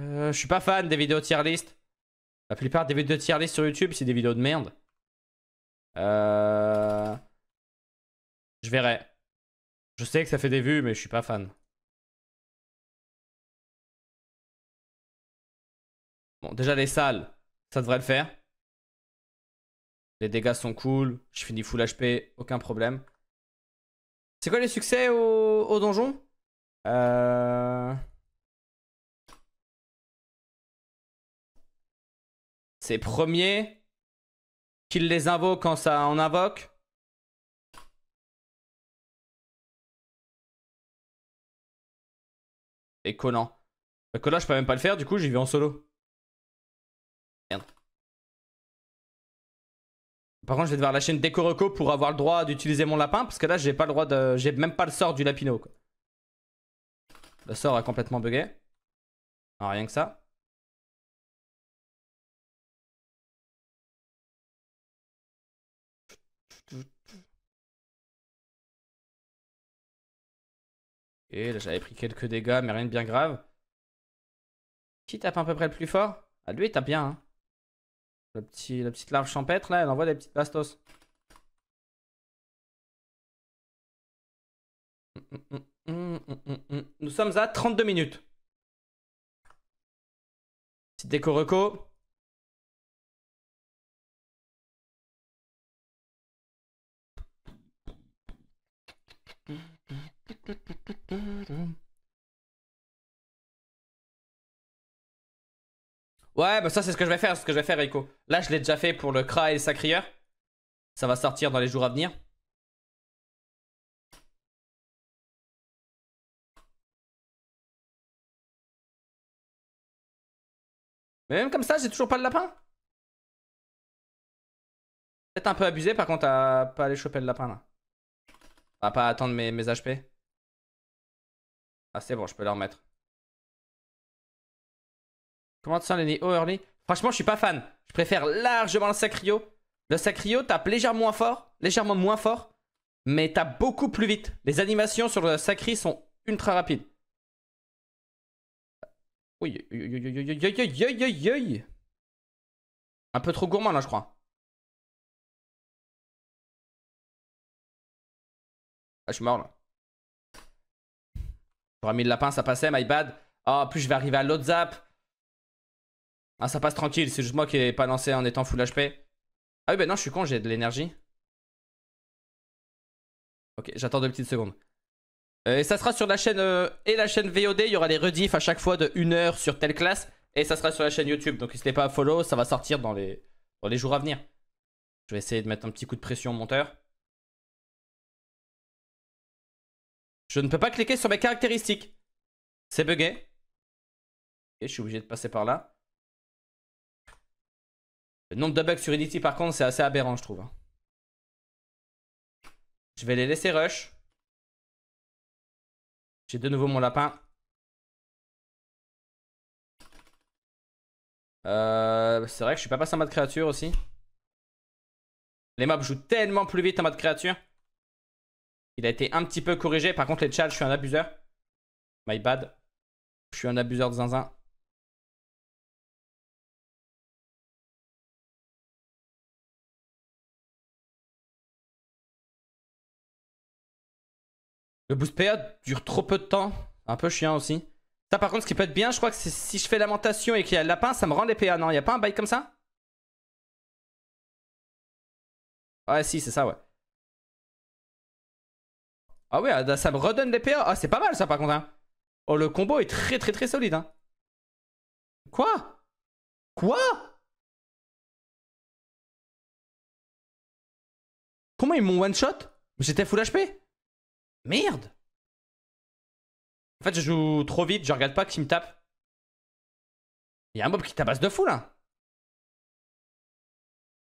Euh, je suis pas fan des vidéos tier list. La plupart des vidéos tier list sur YouTube, c'est des vidéos de merde. Euh... Je verrai. Je sais que ça fait des vues, mais je suis pas fan. Bon, déjà les salles, ça devrait le faire. Les dégâts sont cool. Je finis full HP, aucun problème. C'est quoi les succès au, au donjon euh... C'est premier qu'il les invoque quand ça en invoque. Et que là bah, je peux même pas le faire, du coup, j'y vais en solo. Merde. Par contre, je vais devoir lâcher une déco pour avoir le droit d'utiliser mon lapin, parce que là, j'ai pas le droit de. J'ai même pas le sort du lapino. Le sort a complètement bugué. Ah, rien que ça. Et là, j'avais pris quelques dégâts, mais rien de bien grave. Qui tape à peu près le plus fort Ah, lui, il tape bien. Hein. la petite larve champêtre, là, elle envoie des petites bastos. Nous sommes à 32 minutes. Petite déco Ouais, bah ça c'est ce que je vais faire, ce que je vais faire Rico. Là je l'ai déjà fait pour le Kra et sa Ça va sortir dans les jours à venir. Mais même comme ça, j'ai toujours pas le lapin. Peut-être un peu abusé par contre à pas aller choper le lapin là. À pas attendre mes HP. Ah, c'est bon, je peux la remettre. Comment tu sens les Néo early Franchement, je suis pas fan. Je préfère largement le Sacrio. Le Sacrio tape légèrement moins fort, légèrement moins fort, mais tape beaucoup plus vite. Les animations sur le Sacri sont ultra rapides. Oui, un peu trop gourmand là, je crois. Ah, je suis mort là. J'aurais mis le lapin, ça passait, my bad. Ah, oh, plus je vais arriver à l'autre zap. Ah, ça passe tranquille, c'est juste moi qui ai pas lancé en étant full HP. Ah oui, ben non, je suis con, j'ai de l'énergie. Ok, j'attends deux petites secondes. Euh, et ça sera sur la chaîne euh, et la chaîne VOD, il y aura les rediffs à chaque fois de 1 heure sur telle classe. Et ça sera sur la chaîne YouTube, donc n'hésitez pas à follow, ça va sortir dans les, dans les jours à venir. Je vais essayer de mettre un petit coup de pression au monteur. Je ne peux pas cliquer sur mes caractéristiques. C'est bugué. Et je suis obligé de passer par là. Le nombre de bugs sur Unity, par contre, c'est assez aberrant, je trouve. Hein. Je vais les laisser rush. J'ai de nouveau mon lapin. Euh, c'est vrai que je suis pas passé en mode créature aussi. Les maps jouent tellement plus vite en mode créature. Il a été un petit peu corrigé. Par contre, les tchals, je suis un abuseur. My bad. Je suis un abuseur de zinzin. Le boost PA dure trop peu de temps. Un peu chiant aussi. Ça, par contre, ce qui peut être bien, je crois que c'est si je fais lamentation et qu'il y a le lapin, ça me rend les PA. Ah non, il n'y a pas un bail comme ça Ouais, si, c'est ça, ouais. Ah ouais, ah, ça me redonne des PA. Ah, c'est pas mal ça par contre. Hein. Oh, le combo est très très très solide. Hein. Quoi Quoi Comment ils m'ont one-shot J'étais full HP Merde En fait, je joue trop vite, je regarde pas qui me tape. Il y a un mob qui tabasse de fou là.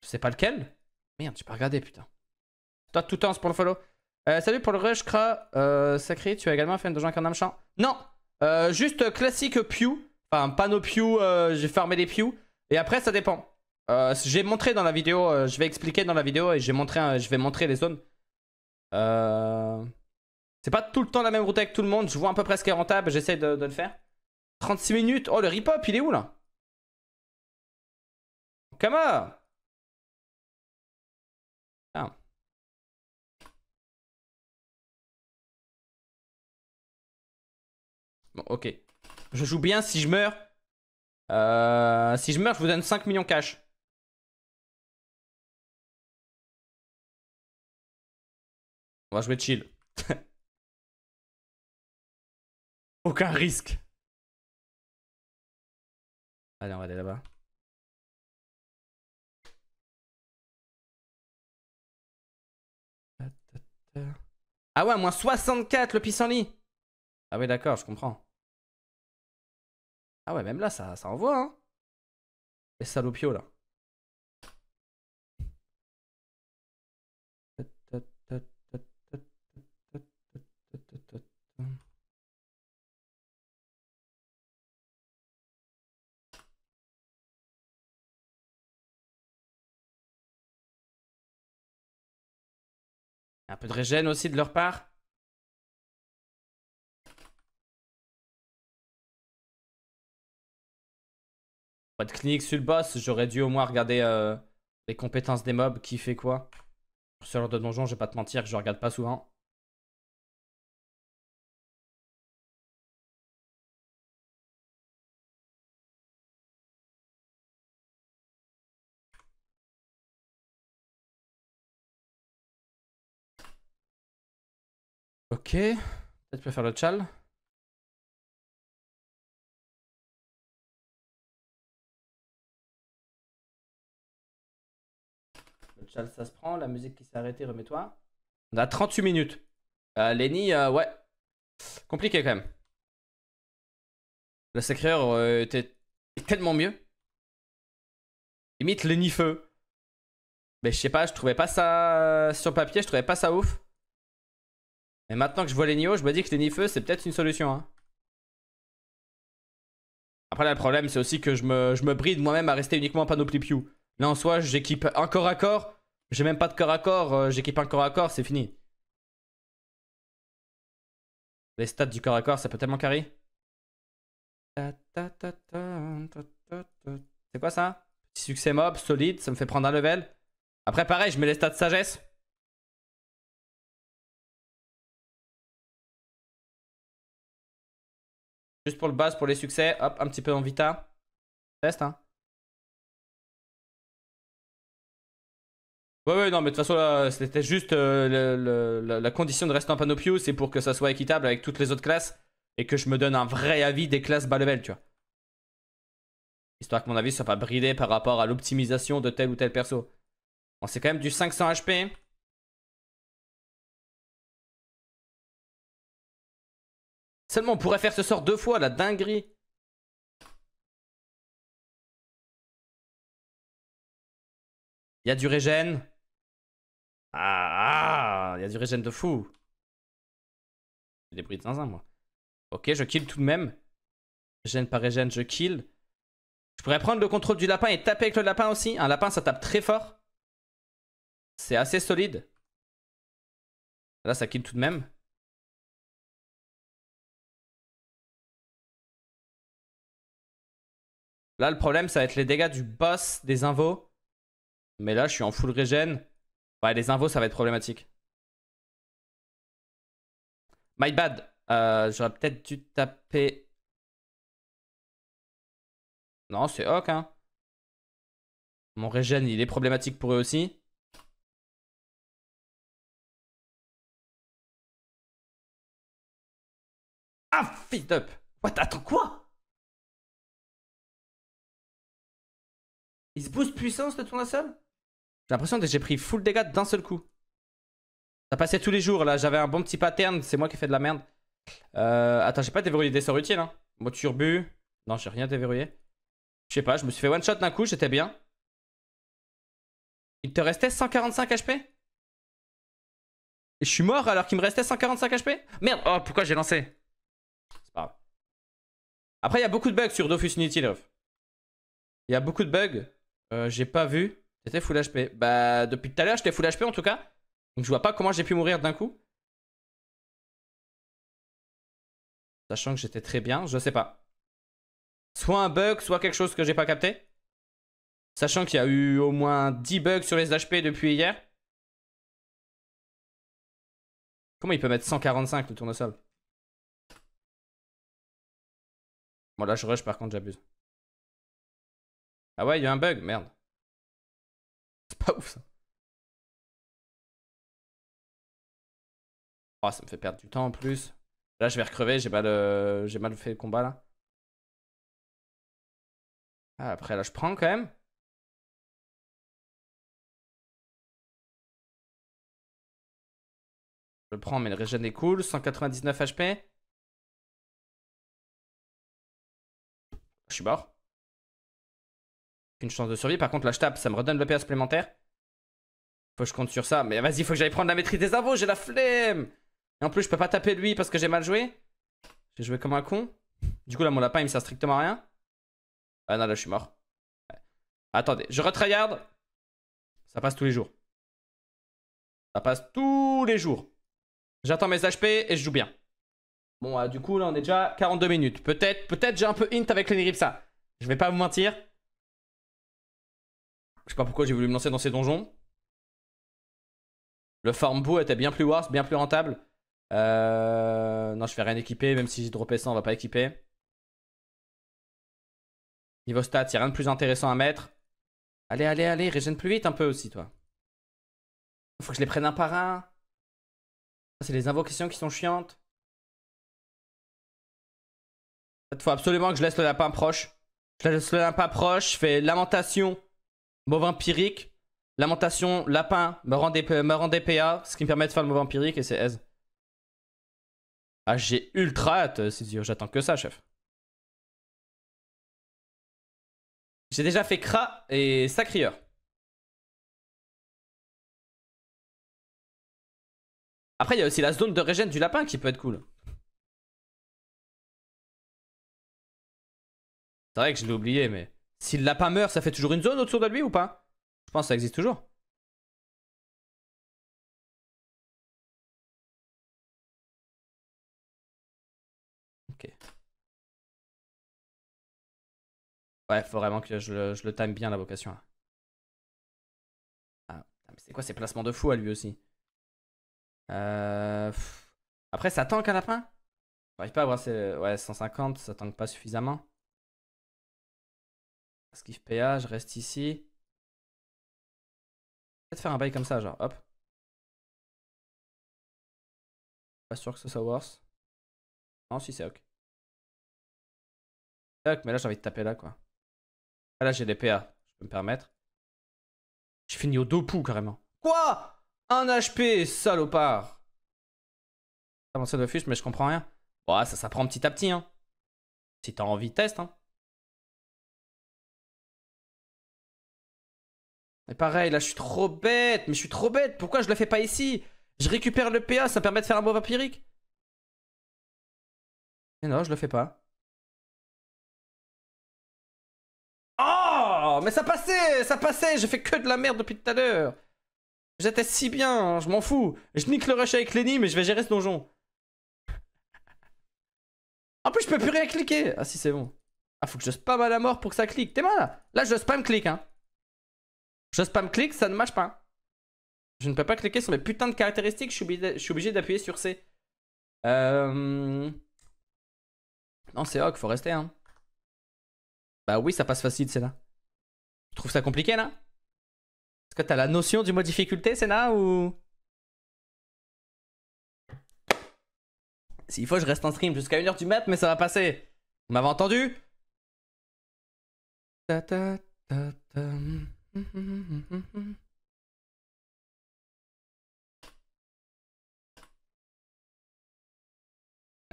Je sais pas lequel. Merde, j'ai pas regardé, putain. Toi, tout temps pour le follow. Euh, salut pour le rush, Kra. Euh, sacré, tu as également fait une donjon avec un âme champ Non euh, Juste classique pew. Enfin, panneau pew, j'ai farmé des pew. Et après, ça dépend. j'ai montré dans la vidéo, je vais expliquer dans la vidéo et j'ai montré, je vais montrer les zones. C'est pas tout le temps la même route avec tout le monde. Je vois un peu presque rentable, j'essaie de, de le faire. 36 minutes. Oh, le rip-up, il est où là Kama ok. Je joue bien si je meurs. Euh, si je meurs, je vous donne 5 millions cash. On va jouer chill. [laughs] Aucun risque. Allez, on va aller là-bas. Ah ouais, moins 64 le pissenlit. Ah ouais, d'accord, je comprends. Ah ouais, même là, ça, ça envoie, hein Les salopios, là. Un peu de régène aussi de leur part Pas de clinique sur le boss, j'aurais dû au moins regarder euh, les compétences des mobs, qui fait quoi. Sur genre de donjon, je vais pas te mentir, je regarde pas souvent. Ok, peut-être peux faire le chal. ça, se prend, la musique qui s'est arrêtée, remets-toi. On a 38 minutes. Euh, Lenny, euh, ouais. Compliqué quand même. La Sacreur euh, était tellement mieux. Limite Lenny Feu. Mais je sais pas, je trouvais pas ça euh, sur papier, je trouvais pas ça ouf. Mais maintenant que je vois les O, je me dis que Lenny Feu, c'est peut-être une solution. Hein. Après là, le problème, c'est aussi que je me, bride moi-même à rester uniquement en panoplie Pew. Là en soi, j'équipe un corps à corps, j'ai même pas de corps à corps, euh, j'équipe un corps à corps, c'est fini. Les stats du corps à corps, ça peut tellement carry. C'est quoi ça Petit succès mob, solide, ça me fait prendre un level. Après, pareil, je mets les stats de sagesse. Juste pour le base, pour les succès, hop, un petit peu en vita. Test, hein. Ouais, ouais, non, mais de toute façon, c'était juste euh, la condition de rester en Panopio, c'est pour que ça soit équitable avec toutes les autres classes et que je me donne un vrai avis des classes bas level, tu vois. Histoire que mon avis soit pas bridé par rapport à l'optimisation de tel ou tel perso. Bon, c'est quand même du 500 HP. Hein. Seulement, on pourrait faire ce sort deux fois, la dinguerie. Il y a du régène il y a du régène de fou. J'ai des bruits de zinzin, moi. Ok, je kill tout de même. Régène par régène, je kill. Je pourrais prendre le contrôle du lapin et taper avec le lapin aussi. Un lapin, ça tape très fort. C'est assez solide. Là, ça kill tout de même. Là, le problème, ça va être les dégâts du boss des invos. Mais là, je suis en full régène. Ouais, les invos, ça va être problématique. My bad. Euh, j'aurais peut-être dû taper... Non, c'est ok. hein. Mon régène, il est problématique pour eux aussi. Ah, fist up What Attends, quoi Il se booste puissance, le seul J'ai l'impression que j'ai pris full dégâts d'un seul coup. Ça passait tous les jours là, j'avais un bon petit pattern, c'est moi qui fais de la merde. Euh, attends, j'ai pas déverrouillé des sorts utiles. Hein. turbu. Non, j'ai rien déverrouillé. Je sais pas, je me suis fait one shot d'un coup, j'étais bien. Il te restait 145 HP Et je suis mort alors qu'il me restait 145 HP Merde, oh pourquoi j'ai lancé C'est pas grave. Après, il y a beaucoup de bugs sur Dofus Unity, Love. Il y a beaucoup de bugs. Euh, j'ai pas vu. J'étais full HP. Bah, depuis tout à l'heure, j'étais full HP en tout cas. Donc je vois pas comment j'ai pu mourir d'un coup. Sachant que j'étais très bien, je sais pas. Soit un bug, soit quelque chose que j'ai pas capté. Sachant qu'il y a eu au moins 10 bugs sur les HP depuis hier. Comment il peut mettre 145 le tournesol Bon là je rush par contre j'abuse. Ah ouais il y a un bug, merde. C'est pas ouf ça. Oh, ça me fait perdre du temps en plus. Là, je vais recrever, j'ai mal, j'ai mal fait le combat là. Ah, après, là, je prends quand même. Je prends, mais le regen est cool. 199 HP. Je suis mort. Une chance de survie. Par contre, là, je tape. Ça me redonne le PA supplémentaire. Faut que je compte sur ça. Mais vas-y, faut que j'aille prendre la maîtrise des avos. J'ai la flemme. Et en plus, je peux pas taper lui parce que j'ai mal joué. J'ai joué comme un con. Du coup, là, mon lapin, il me sert strictement à rien. Ah non, là, je suis mort. Attendez, je retryhard. Ça passe tous les jours. Ça passe tous les jours. J'attends mes HP et je joue bien. Bon, euh, du coup, là, on est déjà 42 minutes. Peut-être peut-être j'ai un peu int avec les ça. Je vais pas vous mentir. Je sais pas pourquoi j'ai voulu me lancer dans ces donjons. Le farm était bien plus worse, bien plus rentable. Euh... Non, je vais rien équiper, même si j'ai droppé ça, on va pas équiper. Niveau stats, y rien de plus intéressant à mettre. Allez, allez, allez, régène plus vite un peu aussi, toi. Faut que je les prenne un par un. C'est les invocations qui sont chiantes. faut absolument que je laisse le lapin proche. Je laisse le lapin proche, je fais lamentation, mauvais empirique. Lamentation, lapin, me rend, des, me PA, ce qui me permet de faire le mauvais empirique et c'est aise. Ah, j'ai ultra hâte, euh, c'est j'attends que ça, chef. J'ai déjà fait Kra et Sacrieur. Après, il y a aussi la zone de régène du lapin qui peut être cool. C'est vrai que je l'ai oublié, mais... Si le lapin meurt, ça fait toujours une zone autour de lui ou pas Je pense que ça existe toujours. Ouais, faut vraiment que je le, time bien la vocation. Ah, c'est quoi ces placements de fou à lui aussi euh... Après, ça tank un lapin J'arrive pas à voir c'est Ouais, 150, ça tank pas suffisamment. Skiff PA, je reste ici. Peut-être faire un bail comme ça, genre, hop. Pas sûr que ce soit worse. Non, si c'est ok. Ok, mais là j'ai envie de taper là quoi. Ah là, j'ai des PA, je peux me permettre. J'ai fini au deux carrément. Quoi Un HP, salopard Avancé de fiche, mais je comprends rien. Bah, ça s'apprend petit à petit, hein. Si t'as envie, teste, hein. Mais pareil, là, je suis trop bête. Mais je suis trop bête. Pourquoi je le fais pas ici Je récupère le PA, ça permet de faire un mot vampirique. Mais non, je le fais pas. Oh, mais ça passait, ça passait, j'ai fait que de la merde depuis tout à l'heure. J'étais si bien, hein, je m'en fous. Je nique le rush avec Lenny, mais je vais gérer ce donjon. En plus, je peux plus rien cliquer. Ah si, c'est bon. Ah, faut que je spam à la mort pour que ça clique. T'es mal là Là, je spam clique, hein. Je spam clique, ça ne marche pas. Je ne peux pas cliquer sur mes putains de caractéristiques, je suis obligé d'appuyer sur C. Euh, non, c'est ok, faut rester, hein. Bah oui, ça passe facile, c'est là trouves ça compliqué là Est-ce que t'as la notion du mot difficulté, Senna ou S'il faut, je reste en stream jusqu'à 1h du mat, mais ça va passer. Vous m'avez entendu Il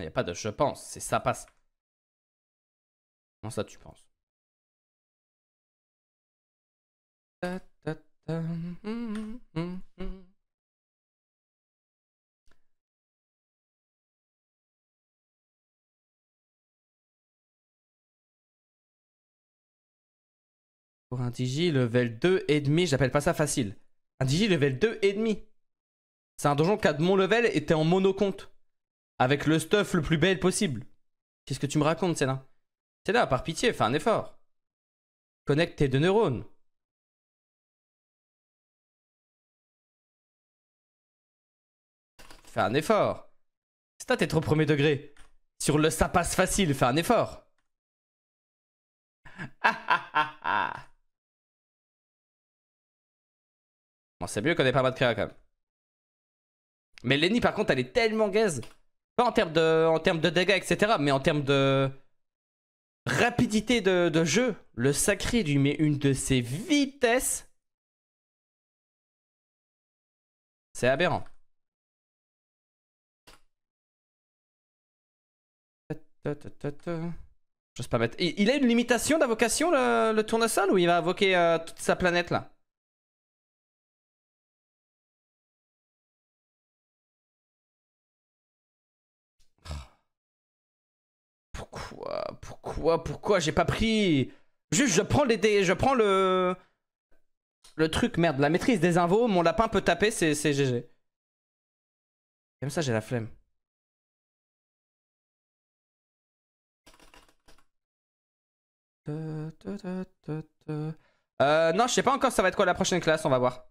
n'y a pas de je pense, c'est ça passe. Comment ça tu penses Pour un digi level et demi j'appelle pas ça facile. Un digi level demi C'est un donjon qui a de mon level et t'es en monocompte. Avec le stuff le plus bel possible. Qu'est-ce que tu me racontes, C'est là, par pitié, fais un effort. Connecte tes deux neurones. fais un effort. C'est Toi t'es trop premier degré. Sur le ça passe facile, fais un effort. [laughs] bon, c'est mieux qu'on ait pas mal de créa quand Mais Lenny par contre elle est tellement gaze. Pas en termes de, en termes de dégâts, etc. Mais en termes de rapidité de, de jeu. Le sacré lui met une de ses vitesses. C'est aberrant. Je sais pas mettre. Il, a une limitation d'invocation le, tournesol ou il va invoquer euh, toute sa planète là Pourquoi Pourquoi Pourquoi j'ai pas pris Juste je prends les dés, je prends le le truc merde, la maîtrise des invos, mon lapin peut taper, c'est GG. Comme ça j'ai la flemme. Euh, non, je sais pas encore ça va être quoi la prochaine classe, on va voir.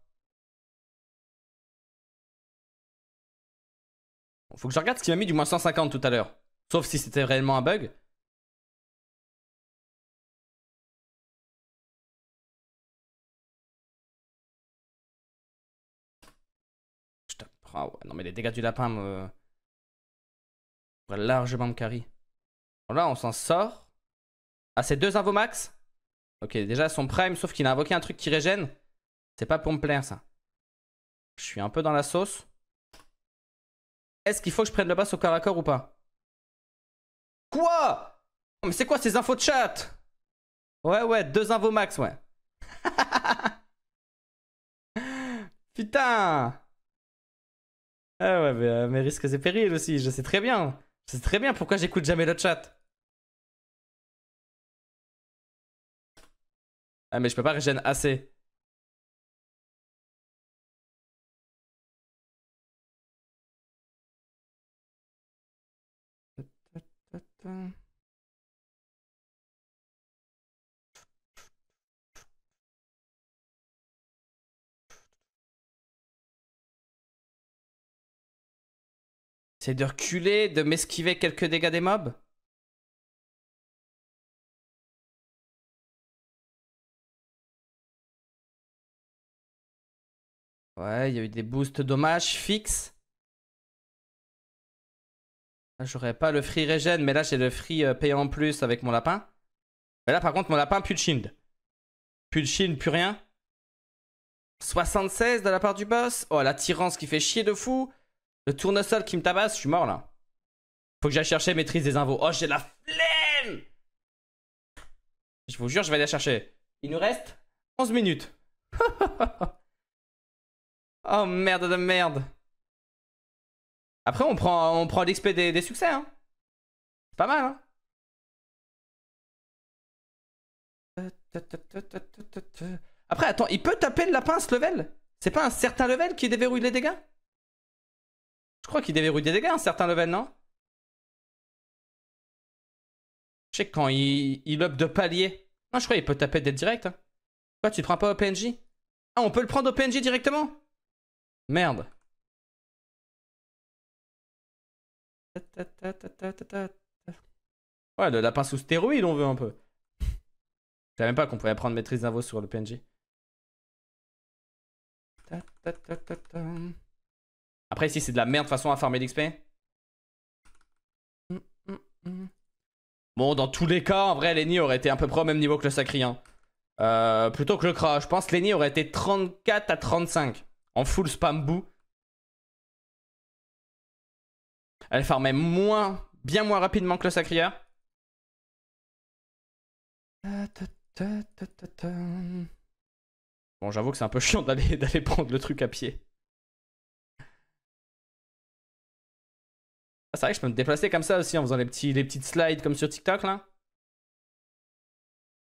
Faut que je regarde ce qui m'a mis du moins 150 tout à l'heure. Sauf si c'était réellement un bug. Non mais les dégâts du lapin me... largement me carry. là on s'en sort. Ah, c'est deux invos max Ok, déjà son prime, sauf qu'il a invoqué un truc qui régène. C'est pas pour me plaire ça. Je suis un peu dans la sauce. Est-ce qu'il faut que je prenne le basse au corps à corps ou pas Quoi oh, Mais c'est quoi ces infos de chat Ouais, ouais, deux invos max, ouais. [laughs] Putain Ah ouais, mais, euh, mais risques et périls aussi, je sais très bien. Je sais très bien pourquoi j'écoute jamais le chat. Ah, mais je peux pas régène assez. C'est de reculer, de m'esquiver quelques dégâts des mobs Ouais, il y a eu des boosts dommages fixes. Ah, j'aurais pas le free regen, mais là j'ai le free euh, payant en plus avec mon lapin. Mais là par contre, mon lapin, plus de shind. Plus de shield, plus rien. 76 de la part du boss. Oh, la tyrance qui fait chier de fou. Le tournesol qui me tabasse, je suis mort là. Faut que j'aille chercher maîtrise des invos. Oh, j'ai la flemme Je vous jure, je vais aller la chercher. Il nous reste 11 minutes. [laughs] Oh merde de merde. Après, on prend, on prend l'XP des, succès. Hein. C'est pas mal. Hein. Après, attends, il peut taper le lapin à ce level C'est pas un certain level qui déverrouille les dégâts Je crois qu'il déverrouille des dégâts un certain level, non Je sais que quand il, il up de palier. Non, je crois qu'il peut taper des directs. Quoi hein. tu le prends pas au PNJ Ah, on peut le prendre au PNJ directement Merde. Ouais, le lapin sous stéroïde, on veut un peu. Je savais même pas qu'on pouvait prendre maîtrise d'invo sur le PNJ. Après, si c'est de la merde façon à farmer l'XP. Bon, dans tous les cas, en vrai, Lenny aurait été à peu près au même niveau que le Sacrien. Hein. Euh, plutôt que le Kra, je pense que Lenny aurait été 34 à 35 en full spam boo. Elle farmait moins, bien moins rapidement que le sacrière Bon, j'avoue que c'est un peu chiant [laughs] d'aller, prendre le truc à pied. Ah, c'est vrai que je peux me déplacer comme ça aussi en faisant les, petits, les petites slides comme sur TikTok là.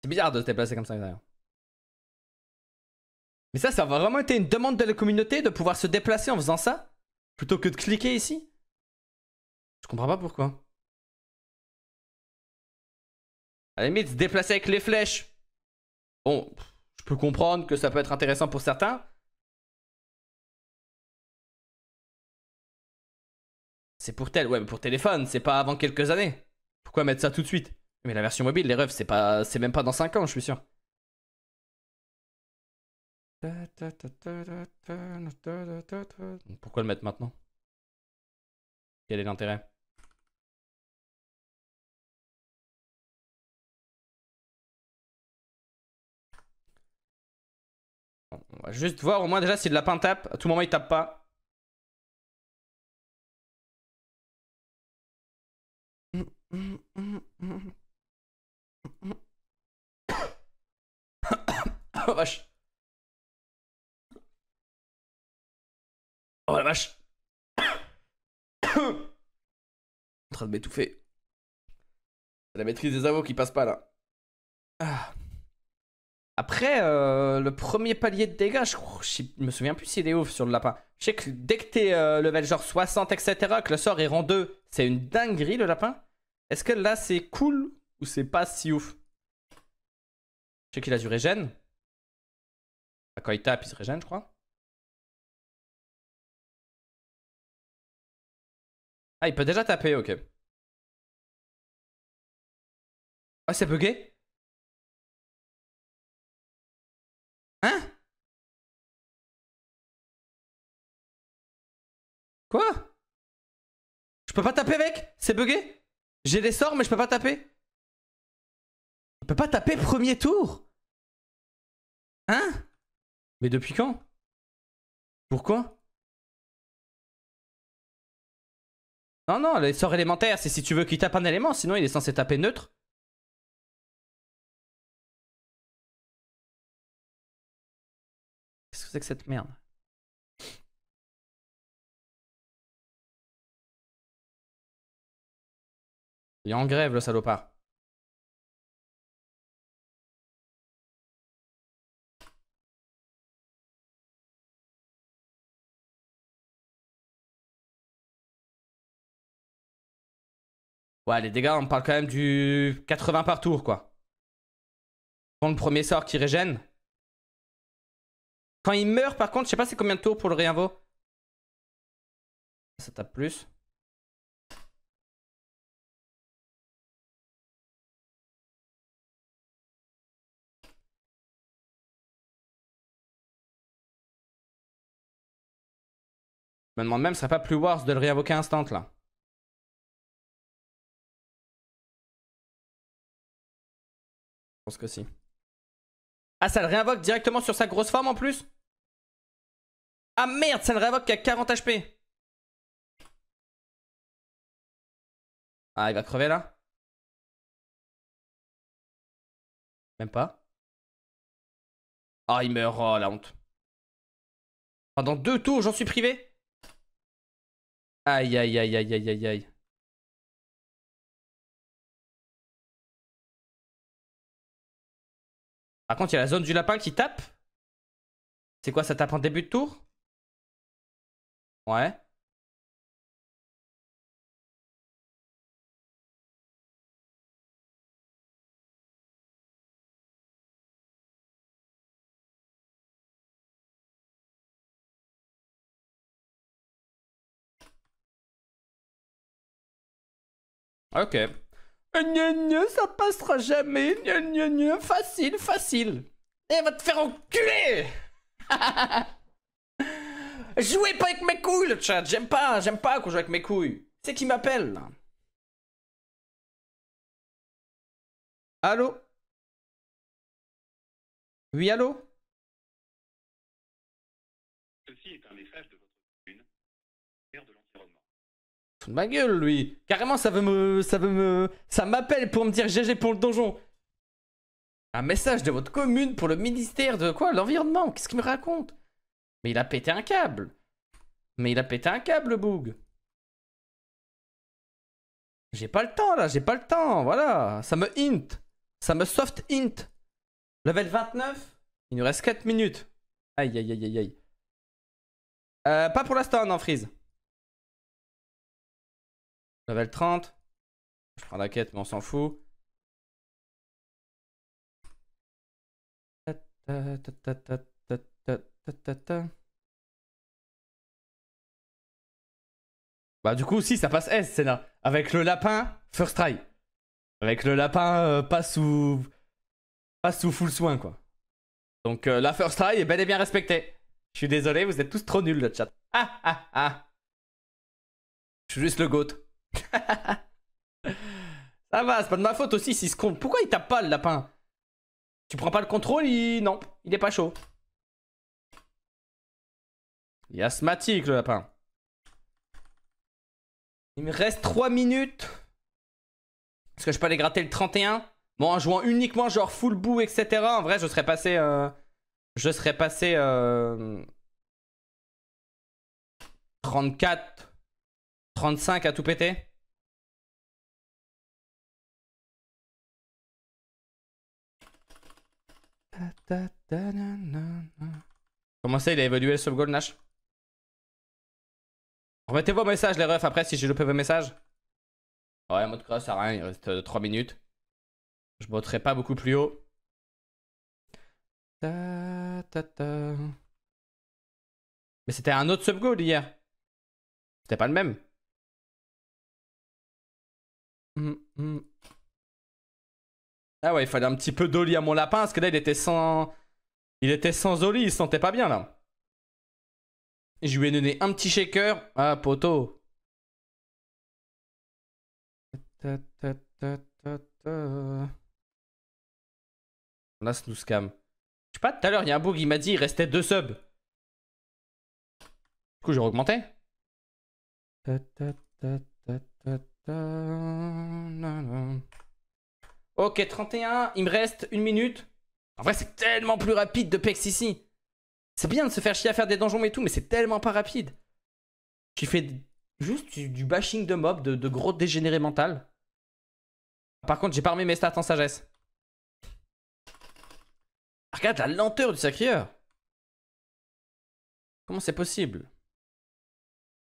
C'est bizarre de se déplacer comme ça d'ailleurs. Mais ça, ça a vraiment été une demande de la communauté de pouvoir se déplacer en faisant ça Plutôt que de cliquer ici Je comprends pas pourquoi. À la limite, se déplacer avec les flèches. Bon, je peux comprendre que ça peut être intéressant pour certains. C'est pour tel, ouais, mais pour téléphone, c'est pas avant quelques années. Pourquoi mettre ça tout de suite Mais la version mobile, les refs, c'est pas, c'est même pas dans 5 ans, je suis sûr. Pourquoi le mettre maintenant Quel est l'intérêt On va juste voir au moins déjà si le lapin tape. À tout moment il tape pas. [coughs] Oh, [coughs] En train de m'étouffer. la maîtrise des avos qui passe pas là. Ah. Après, euh, le premier palier de dégâts, je, me souviens plus s'il est ouf sur le lapin. Je sais que dès que t'es euh, level genre 60, etc., que le sort est rang 2, c'est une dinguerie le lapin. Est-ce que là c'est cool ou c'est pas si ouf Je sais qu'il a du régène. Quand il tape, il se régène, je crois. Ah, il peut déjà taper, ok. Ah, c'est bugué Hein Quoi Je peux pas taper, mec C'est bugué J'ai des sorts, mais je peux pas taper Je peut pas taper premier tour Hein Mais depuis quand Pourquoi Non, non, les sorts élémentaires, c'est si tu veux qu'il tape un élément, sinon il est censé taper neutre. Qu'est-ce que c'est que cette merde Il est en grève le salopard. Ouais, les dégâts, on parle quand même du 80 par tour, quoi. Quand le premier sort qui régène. Quand il meurt, par contre, je sais pas c'est combien de tours pour le réinvo. Ça tape plus. Je me demande même, ça serait pas plus worse de le réinvoquer instant là. que si. Ah, ça le réinvoque directement sur sa grosse forme en plus Ah merde, ça le réinvoque qu'à 40 HP Ah, il va crever là Même pas. Ah, il meurt, oh la honte. Pendant deux tours, j'en suis privé Aïe, aïe, aïe, aïe, aïe, aïe, aïe. Par contre, il y a la zone du lapin qui tape. C'est quoi, ça tape en début de tour Ouais. Ok Gna gna, ça passera jamais. Gna gna gna, facile, facile. Et eh, va te faire enculer [laughs] Jouez pas avec mes couilles, le chat. J'aime pas, j'aime pas qu'on joue avec mes couilles. C'est qui m'appelle Allô Oui, allô Sous de ma gueule, lui. Carrément, ça veut me. Ça veut me. Ça m'appelle pour me dire GG pour le donjon. Un message de votre commune pour le ministère de quoi L'environnement. Qu'est-ce qu'il me raconte Mais il a pété un câble. Mais il a pété un câble, le boug. J'ai pas le temps là, j'ai pas le temps, voilà. Ça me hint. Ça me soft hint. Level 29. Il nous reste 4 minutes. Aïe aïe aïe aïe aïe. Euh, pas pour l'instant, non, Freeze. Level 30. Je prends la quête, mais on s'en fout. Bah du coup si ça passe S c'est là Avec le lapin, first try. Avec le lapin euh, pas sous. pas sous full soin quoi. Donc euh, la first try est bel et bien respectée. Je suis désolé, vous êtes tous trop nuls le chat. Ah ah ah. Je suis juste le goat. [laughs] Ça va, c'est pas de ma faute aussi Si se Pourquoi il tape pas le lapin Tu prends pas le contrôle, il... Non, il est pas chaud. Il est asthmatique le lapin. Il me reste 3 minutes. Est-ce que je peux aller gratter le 31 Bon, en jouant uniquement genre full boo, etc. En vrai, je serais passé... Euh, je serais passé... 34... Euh, 35 à tout péter Comment ça, il a évolué le subgoal Nash Remettez vos messages, les refs, après, si j'ai loupé vos messages. Ouais, mode cross, ça rien, il reste 3 euh, minutes. Je botterai pas beaucoup plus haut. Mais c'était un autre sub hier. C'était pas le même. Hum, hum. Ah ouais, il fallait un petit peu d'oli à mon lapin, parce que là, il était sans... Il était sans oli, il se sentait pas bien, là. Je lui ai donné un petit shaker. Ah, poteau. Là, c'est nous scam. Je sais pas, tout à l'heure, il y a un bug, il m'a dit il restait deux subs. Du coup, j'ai augmenté. Ok, 31, il me reste une minute. En vrai, c'est tellement plus rapide de Pex ici. C'est bien de se faire chier à faire des donjons et tout, mais c'est tellement pas rapide. Tu fais juste du bashing de mob, de, gros dégénérés mental. Par contre, j'ai pas remis mes stats en sagesse. Regarde la lenteur du sacrieur. Comment c'est possible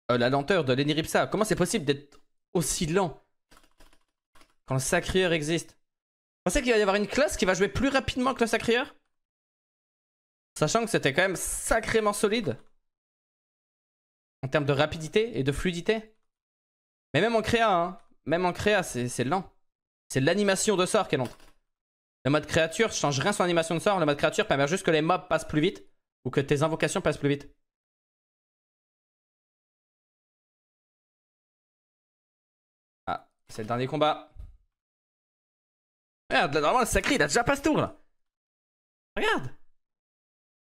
euh, La lenteur de l'Eniripsa. Comment c'est possible d'être aussi lent quand le sacrieur existe pensez qu'il va y avoir une classe qui va jouer plus rapidement que le sacrieur Sachant que c'était quand même sacrément solide. En termes de rapidité et de fluidité. Mais même en créa, hein. même en créa, c'est lent. C'est l'animation de sort qui est lente. Le mode créature change rien sur l'animation de sort. Le mode créature permet juste que les mobs passent plus vite ou que tes invocations passent plus vite. Ah, c'est le dernier combat. Regarde, là, normalement, le sacré, il a déjà ce tour, là. Regarde.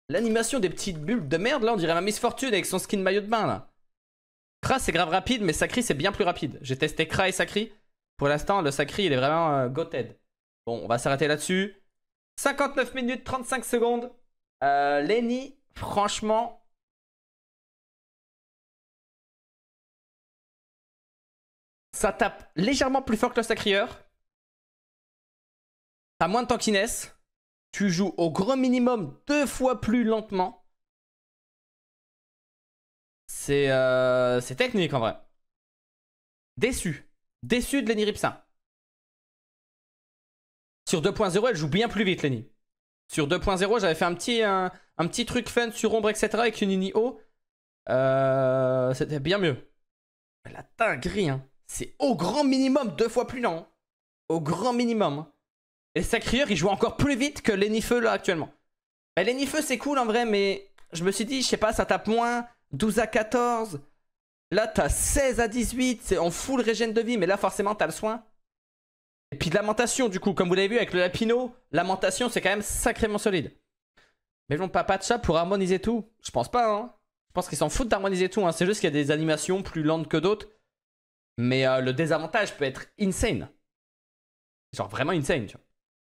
L'animation des petites bulles de merde, là, on dirait ma Miss avec son skin maillot de bain, là. Kra, c'est grave rapide, mais Sacri, c'est bien plus rapide. J'ai testé Kra et Sacri. Pour l'instant, le Sacri, il est vraiment euh, Bon, on va s'arrêter là-dessus. 59 minutes, 35 secondes. Euh, Lenny, franchement... Ça tape légèrement plus fort que le Sacrieur. T'as moins de temps Tu joues au grand minimum deux fois plus lentement. C'est euh, technique en vrai. Déçu. Déçu de Lenny Ripsa. Sur 2.0, elle joue bien plus vite, Lenny. Sur 2.0, j'avais fait un petit, un, petit truc fun sur Ombre, etc. avec une Inio. Euh, c'était bien mieux. La dinguerie, hein. C'est au grand minimum deux fois plus lent. Au grand minimum. Et Sacrieur, il joue encore plus vite que l'Enifeu là actuellement. Mais bah, c'est cool en vrai, mais je me suis dit, je sais pas, ça tape moins. 12 à 14. Là, t'as 16 à 18. C'est en full régène de vie, mais là, forcément, t'as le soin. Et puis lamentation, du coup, comme vous l'avez vu avec le Lapino, lamentation, c'est quand même sacrément solide. Mais bon, pas de chat pour harmoniser tout Je pense pas, hein. Je pense qu'ils s'en foutent d'harmoniser tout. Hein. C'est juste qu'il y a des animations plus lentes que d'autres. Mais euh, le désavantage peut être insane. Genre vraiment insane, tu vois.